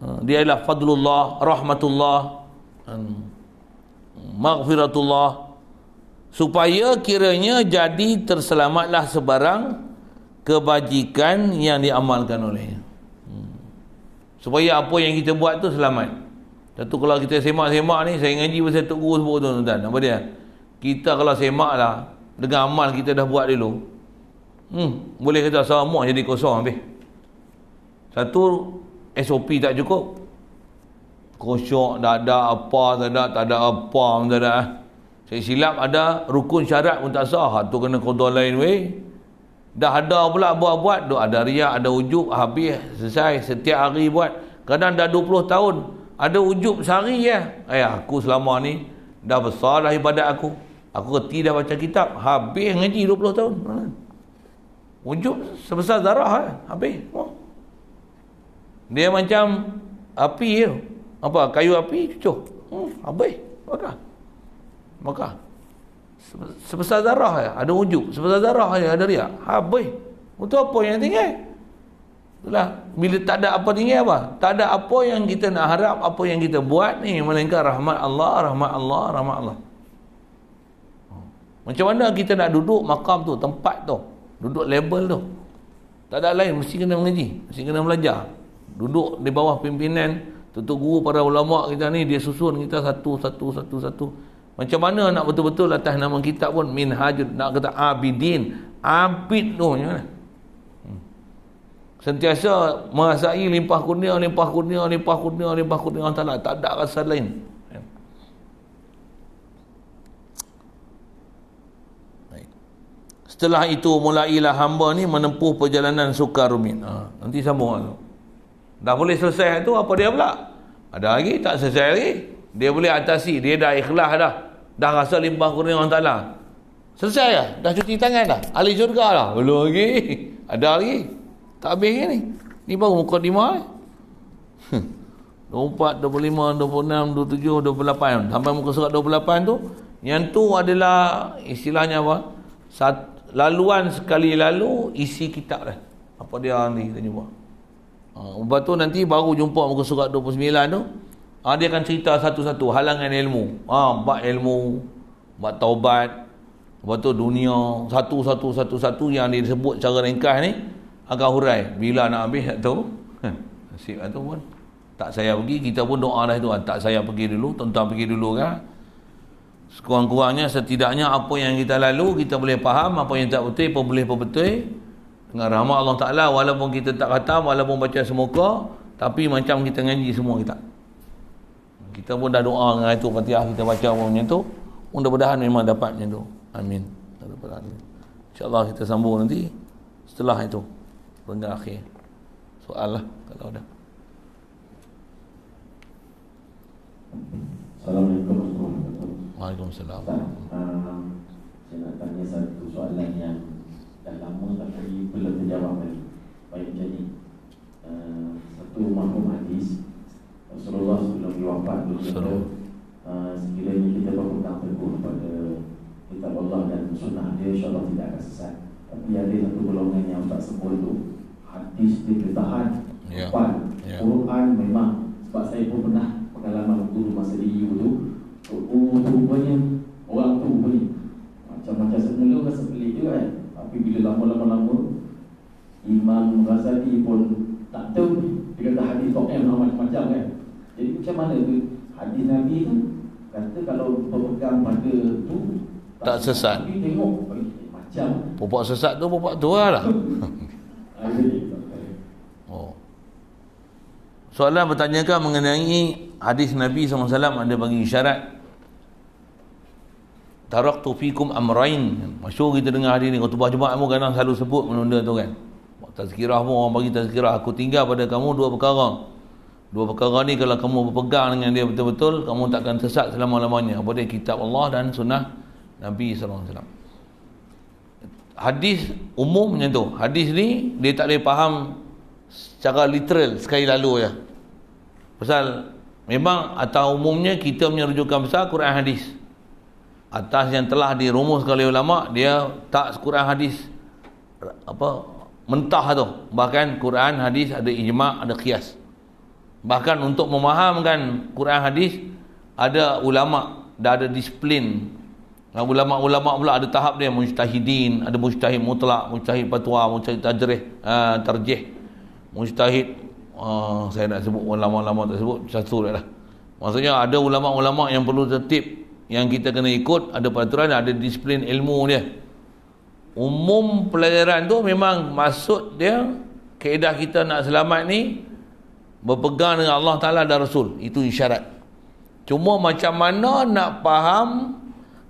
Speaker 1: Ha, dia ialah fadlullah, rahmatullah, maghfiratullah, supaya kiranya jadi terselamatlah sebarang kebajikan yang diamalkan olehnya hmm. supaya apa yang kita buat tu selamat satu kalau kita semak-semak ni saya ngaji pasal Tok Guru sebut tuan-tuan apa dia kita kalau semak lah dengan amal kita dah buat dulu hmm, boleh kata semak jadi kosong habis satu SOP tak cukup kosong tak ada apa tak ada tak ada apa tak ada, tak ah. ada. Saya silap ada rukun syarat pun tak sah. Itu kena kodoh lain weh. Dah ada pula buat-buat. Duk ada riak, ada ujub. Habis, selesai. Setiap hari buat. Kadang dah 20 tahun. Ada ujub sehari ya. Eh aku selama ni. Dah besar dah ibadat aku. Aku kerti dah baca kitab. Habis ngaji 20 tahun. Ujub sebesar darah. Eh. Habis. Oh. Dia macam api. Ya. Apa? Kayu api. Cucuk. Hmm, habis. Bagaimana? Mekah sebesar darah ya ada ujub sebesar darah ya ada riak habis untuk apa yang tinggal itulah bila tak ada apa tinggal apa tak ada apa yang kita nak harap apa yang kita buat ni melainkan rahmat Allah rahmat Allah rahmat Allah macam mana kita nak duduk makam tu tempat tu duduk label tu tak ada lain mesti kena mengaji mesti kena belajar duduk di bawah pimpinan tentu guru para ulama kita ni dia susun kita satu satu satu satu, satu macam mana nak betul-betul atas nama kitab pun min hajud nak kata abidin abid tu no, ya. lah. Hmm. Sentiasa merasai limpah kurnia, limpah kurnia, limpah kurnia, limpah kurnia Allah Ta'ala. Tak ada rasa lain. Ya. Setelah itu mulailah hamba ni menempuh perjalanan sukar rumit. Ha, nanti sambung. Lah. Dah boleh selesai tu apa dia pula? Ada lagi tak selesai lagi. Dia boleh atasi. Dia dah ikhlas dah dah rasa limbah kurnia Allah Ta'ala selesai dah dah cuci tangan dah ahli syurga dah belum lagi ada lagi tak habis ni ni baru muka lima ni 24, 25, 26, 27, 28 sampai muka surat 28 tu yang tu adalah istilahnya apa Sat, laluan sekali lalu isi kitab lah apa dia ni kita jumpa ah, lepas tu nanti baru jumpa muka surat 29 tu Ha, dia akan cerita satu-satu halangan ilmu. Ah, ha, bab ilmu, bab taubat, lepas tu dunia, satu-satu satu-satu yang disebut secara ringkas ni akan hurai. Bila nak habis tak tahu. Kan? Nasib lah tu pun tak saya pergi, kita pun doa lah tuan. Tak saya pergi dulu, tuan-tuan pergi dulu kan. Sekurang-kurangnya setidaknya apa yang kita lalu kita boleh faham apa yang tak betul pun boleh perbetul dengan rahmat Allah Taala walaupun kita tak kata walaupun baca semuka tapi macam kita ngaji semua kita kita pun dah doa dengan itu Fatihah kita baca pun macam tu mudah-mudahan memang dapat macam tu amin insyaallah kita sambung nanti setelah itu benda akhir soal lah kalau dah. Assalamualaikum Waalaikumsalam um, Saya nak tanya satu soalan yang Dah lama tapi belum terjawab lagi Baik jadi uh, Satu makhluk hadis wafat dulu kita uh, sekiranya kita berpegang teguh pada kitab Allah dan sunnah dia insyaallah tidak akan sesat tapi ada satu golongan yang tak sebut itu hadis dia bertahan wafat ya. yeah. yeah. Quran memang sebab saya pun pernah pengalaman tu masa di EU tu rupanya orang tu rupanya macam-macam semula rasa pelik juga kan tapi bila lama-lama-lama Imam Ghazali pun tak tahu dia kata hadis kau kan macam-macam kan jadi macam mana tu hadis Nabi tu kata kalau berpegang pada tu tak, sesat. Tapi tengok macam popok sesat tu bapak tu lah. oh. Soalan bertanyakan mengenai hadis Nabi SAW ada bagi isyarat Taraktu fikum amrain Masyur kita dengar hadis ni Kutubah Jumat pun kadang selalu sebut menunda tu kan Tazkirah pun orang bagi tazkirah Aku tinggal pada kamu dua perkara Dua perkara ni kalau kamu berpegang dengan dia betul-betul, kamu tak akan sesat selama-lamanya. Apa dia? Kitab Allah dan sunnah Nabi SAW. Hadis umum macam tu. Hadis ni, dia tak boleh faham secara literal sekali lalu je. Ya. Pasal, memang atas umumnya kita menyerujukan besar Quran Hadis. Atas yang telah dirumus oleh ulama, dia tak Quran Hadis apa mentah tu. Bahkan Quran Hadis ada ijma' ada qiyas. Bahkan untuk memahamkan Quran hadis ada ulama dah ada disiplin. Nah, ulama-ulama pula ada tahap dia mujtahidin, ada mujtahid mutlak, mujtahid fatwa, mujtahid tajrih, uh, tarjih. Mujtahid uh, saya nak sebut ulama-ulama tak sebut satu lah. Maksudnya ada ulama-ulama yang perlu tertib yang kita kena ikut, ada peraturan, ada disiplin ilmu dia. Umum pelajaran tu memang maksud dia kaedah kita nak selamat ni berpegang dengan Allah Ta'ala dan Rasul itu isyarat cuma macam mana nak faham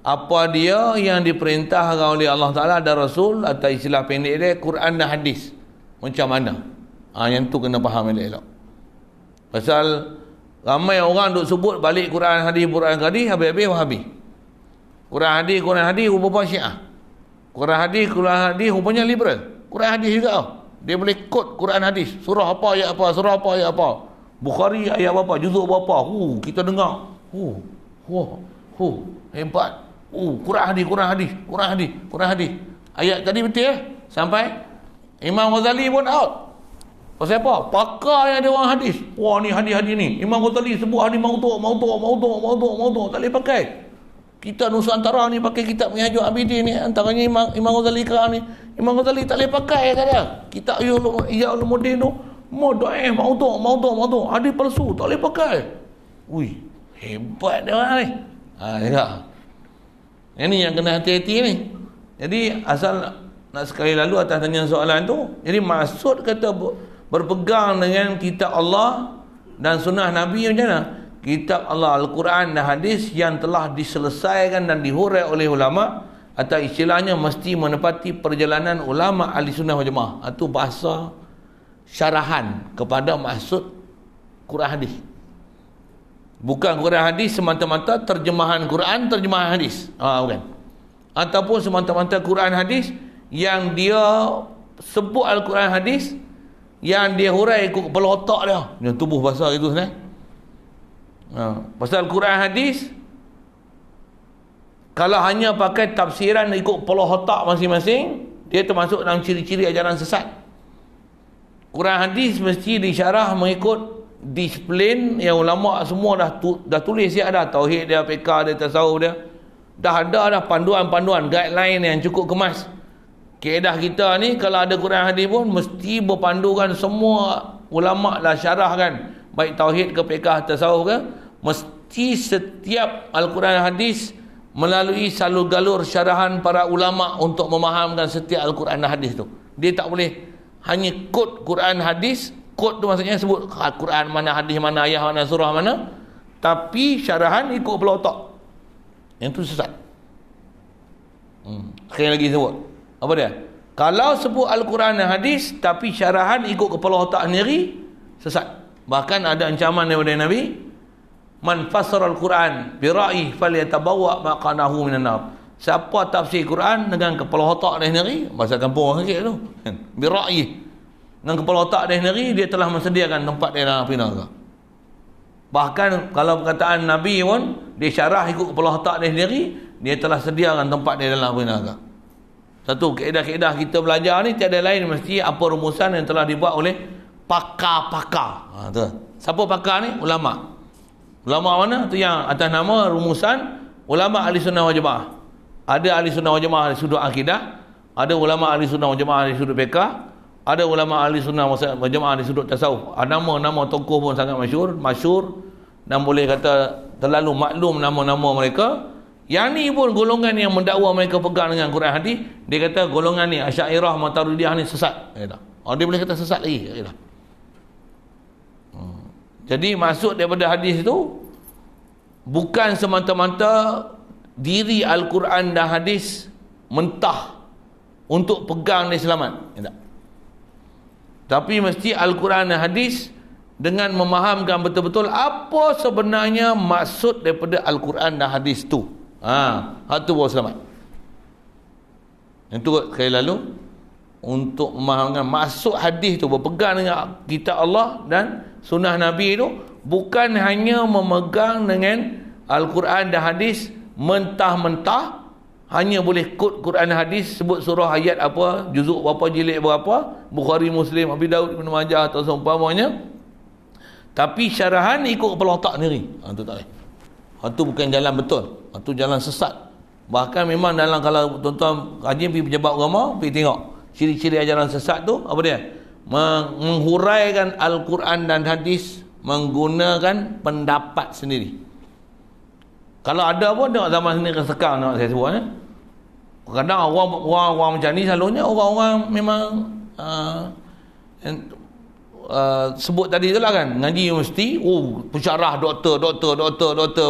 Speaker 1: apa dia yang diperintah oleh Allah Ta'ala dan Rasul atau istilah pendek dia Quran dan Hadis macam mana ha, yang tu kena faham elok-elok pasal ramai orang duk sebut balik Quran Hadis Quran Hadis habis-habis wahabi Quran Hadis Quran Hadis rupa syiah Quran Hadis Quran Hadis rupanya liberal Quran Hadis juga oh. Dia boleh kod Quran hadis. Surah apa ayat apa, surah apa ayat apa. Bukhari ayat apa, juzuk apa Hu, kita dengar. Hu. Hu. Hu. Hebat. Hu, Quran hadis, Quran hadis, Quran hadis, Quran hadis. Ayat tadi betul ya? Sampai Imam Ghazali pun out. Pasal apa? Pakar yang ada orang hadis. Wah ni hadis-hadis ni. Imam Ghazali sebut hadis mautuk, mautuk, mautuk, mautuk, mautuk, mautuk. Tak boleh pakai kita Nusantara ni pakai kitab Ibnu Hajar Abidin ni antaranya Imam Imam Ghazali kerana ni Imam Ghazali tak boleh pakai kan dia kitab Ibnu Ibnu Mudin tu modaih eh, maudhu maudhu maudhu ada palsu tak boleh pakai ui hebat dia orang ni ha ya ini yang kena hati-hati ni jadi asal nak, nak sekali lalu atas tanya soalan tu jadi maksud kata berpegang dengan kitab Allah dan sunnah Nabi macam mana kitab Allah Al-Quran dan hadis yang telah diselesaikan dan dihurai oleh ulama atau istilahnya mesti menepati perjalanan ulama ahli sunnah wal jamaah itu bahasa syarahan kepada maksud Quran hadis bukan Quran hadis semata-mata terjemahan Quran terjemahan hadis ha, bukan ataupun semata-mata Quran hadis yang dia sebut Al-Quran hadis yang dia hurai ikut pelotak dia yang tubuh bahasa itu sebenarnya Ha. Pasal Quran hadis kalau hanya pakai tafsiran ikut pola otak masing-masing, dia termasuk dalam ciri-ciri ajaran sesat. Quran hadis mesti disyarah mengikut disiplin yang ulama semua dah tu, dah tulis dia ada tauhid dia, PK dia, tasawuf dia. Dah ada dah panduan-panduan, guideline yang cukup kemas. Kaedah kita ni kalau ada Quran hadis pun mesti berpandukan semua ulama dah syarahkan baik tauhid ke fiqah tasawuf ke mesti setiap al-Quran hadis melalui salur galur syarahan para ulama untuk memahamkan setiap al-Quran hadis tu dia tak boleh hanya kod Quran hadis kod tu maksudnya sebut Quran mana hadis mana ayat mana surah mana tapi syarahan ikut pelotok yang tu sesat hmm. sekali lagi sebut apa dia kalau sebut Al-Quran dan hadis tapi syarahan ikut kepala otak sendiri sesat bahkan ada ancaman daripada Nabi man fasara al-Quran bi ra'i falyatabawa maqanahu minan nar siapa tafsir Quran dengan kepala otak dia sendiri bahasa kampung orang sikit tu kan? bi ra'i dengan kepala otak dia sendiri dia telah mensediakan tempat dia dalam neraka bahkan kalau perkataan Nabi pun dia syarah ikut kepala otak dia sendiri dia telah sediakan tempat dia dalam neraka satu kaedah-kaedah kita belajar ni tiada lain mesti apa rumusan yang telah dibuat oleh pakar-pakar. Ha, ah, tu. Siapa pakar ni? Ulama. Ulama mana? Tu yang atas nama rumusan ulama ahli sunnah wal jamaah. Ada ahli sunnah wal jamaah dari sudut akidah, ada ulama ahli sunnah wal jamaah dari sudut fiqh, ada ulama ahli sunnah wal jamaah dari sudut tasawuf. Ah, nama-nama tokoh pun sangat masyur, masyur. dan boleh kata terlalu maklum nama-nama mereka. Yang ni pun golongan yang mendakwa mereka pegang dengan Quran Hadis, dia kata golongan ni Asy'ariyah Maturidiyah ni sesat. Dia Oh, dia boleh kata sesat lagi. Dia jadi masuk daripada hadis itu bukan semata-mata diri Al-Quran dan hadis mentah untuk pegang dan selamat. Tidak. Tapi mesti Al-Quran dan hadis dengan memahamkan betul-betul apa sebenarnya maksud daripada Al-Quran dan hadis tu. Ha, itu bawa selamat. Yang tu sekali lalu, untuk memahamkan masuk hadis tu berpegang dengan kitab Allah dan sunnah Nabi tu bukan hanya memegang dengan Al-Quran dan hadis mentah-mentah hanya boleh kod Quran hadis sebut surah ayat apa juzuk berapa jilid berapa Bukhari Muslim Abi Daud Ibn Majah atau seumpamanya tapi syarahan ikut kepala otak sendiri ha, tak boleh ha, bukan jalan betul ha, jalan sesat bahkan memang dalam kalau tuan-tuan kaji pergi pejabat agama pergi tengok ciri-ciri ajaran sesat tu apa dia menghuraikan Al-Quran dan hadis menggunakan pendapat sendiri kalau ada pun tengok zaman sendiri ke sekarang tengok saya sebut ya. kadang orang, orang, orang macam ni selalunya orang-orang memang uh, ah, and, uh, sebut tadi tu lah kan ngaji universiti oh pusyarah doktor doktor doktor doktor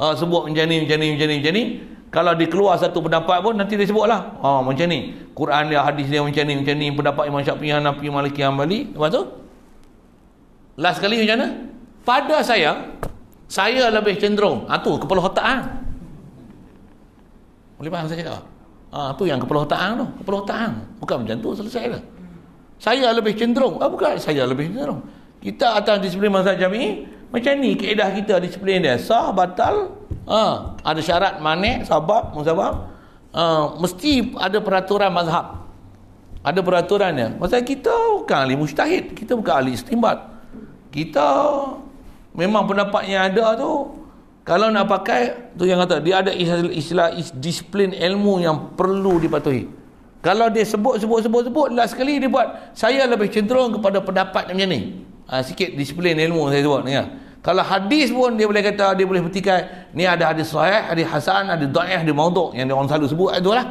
Speaker 1: uh, sebut macam ni macam ni macam ni macam ni kalau dikeluar satu pendapat pun nanti dia sebutlah ha oh, macam ni Quran dia hadis dia macam ni macam ni pendapat Imam Syafi'i Hanafi Maliki Hambali lepas tu last kali macam mana pada saya saya lebih cenderung ha tu kepala otak ha. boleh faham saya cakap ha tu yang kepala otak ha, tu kepala otak ha. bukan macam tu selesai lah. saya lebih cenderung ha, bukan saya lebih cenderung kita atas disiplin masa jami'i macam ni kaedah kita disiplin dia. Sah, batal. Ha. Ada syarat manik, sebab musabab. Ha. Mesti ada peraturan mazhab. Ada peraturannya. Maksudnya kita bukan ahli mustahid. Kita bukan ahli istimbat. Kita memang pendapat yang ada tu. Kalau nak pakai, tu yang kata. Dia ada istilah, istilah disiplin ilmu yang perlu dipatuhi. Kalau dia sebut, sebut, sebut, sebut. Last sekali dia buat. Saya lebih cenderung kepada pendapat macam ni ha, sikit disiplin ilmu saya sebut ni ya. kalau hadis pun dia boleh kata dia boleh petikai ni ada hadis sahih hadis hasan ada daif ada maudhu' yang orang selalu sebut ah, itu lah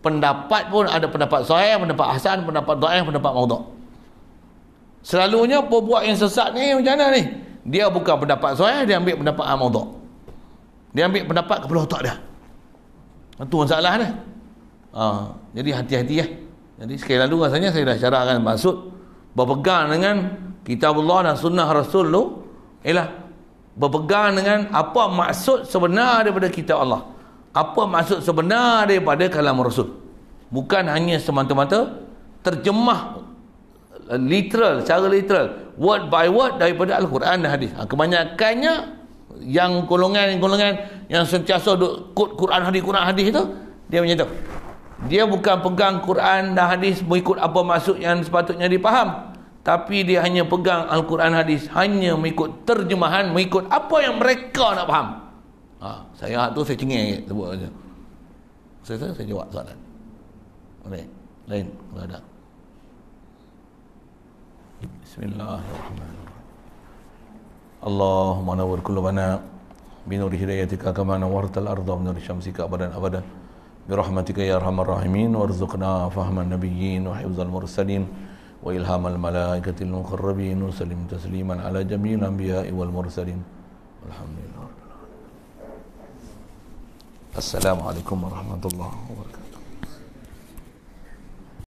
Speaker 1: pendapat pun ada pendapat sahih pendapat hasan pendapat daif pendapat maudhu' selalunya perbuat yang sesat ni macam mana ni dia bukan pendapat sahih dia ambil pendapat ah, maudhu' dia ambil pendapat kepala otak dia itu salah dia ha, jadi hati-hati ya jadi sekali lalu rasanya saya dah syarahkan maksud berpegang dengan Allah dan sunnah Rasul tu ialah berpegang dengan apa maksud sebenar daripada kitab Allah. Apa maksud sebenar daripada kalam Rasul. Bukan hanya semata-mata terjemah eh, literal, secara literal, word by word daripada Al-Quran dan hadis. Ha, kebanyakannya yang golongan-golongan yang sentiasa duk kod Quran hadis Quran hadis tu dia macam tu. Dia bukan pegang Quran dan hadis mengikut apa maksud yang sepatutnya dipaham tapi dia hanya pegang Al-Quran hadis hanya mengikut terjemahan mengikut apa yang mereka nak faham ha, saya hak tu saya cengeng sebut saja saya, saya, saya jawab soalan boleh lain kalau ada Bismillahirrahmanirrahim Allahumma nawar kullu bana binur hidayatika kama nawartal arda binur syamsika abadan abadan برحمتك يا ارحم الراحمين وارزقنا فهم النبيين وحفظ المرسلين وإلهام الملائكة المقربين وسلم تسليما على جميع الأنبياء والمرسلين والحمد لله رب العالمين السلام عليكم ورحمة الله وبركاته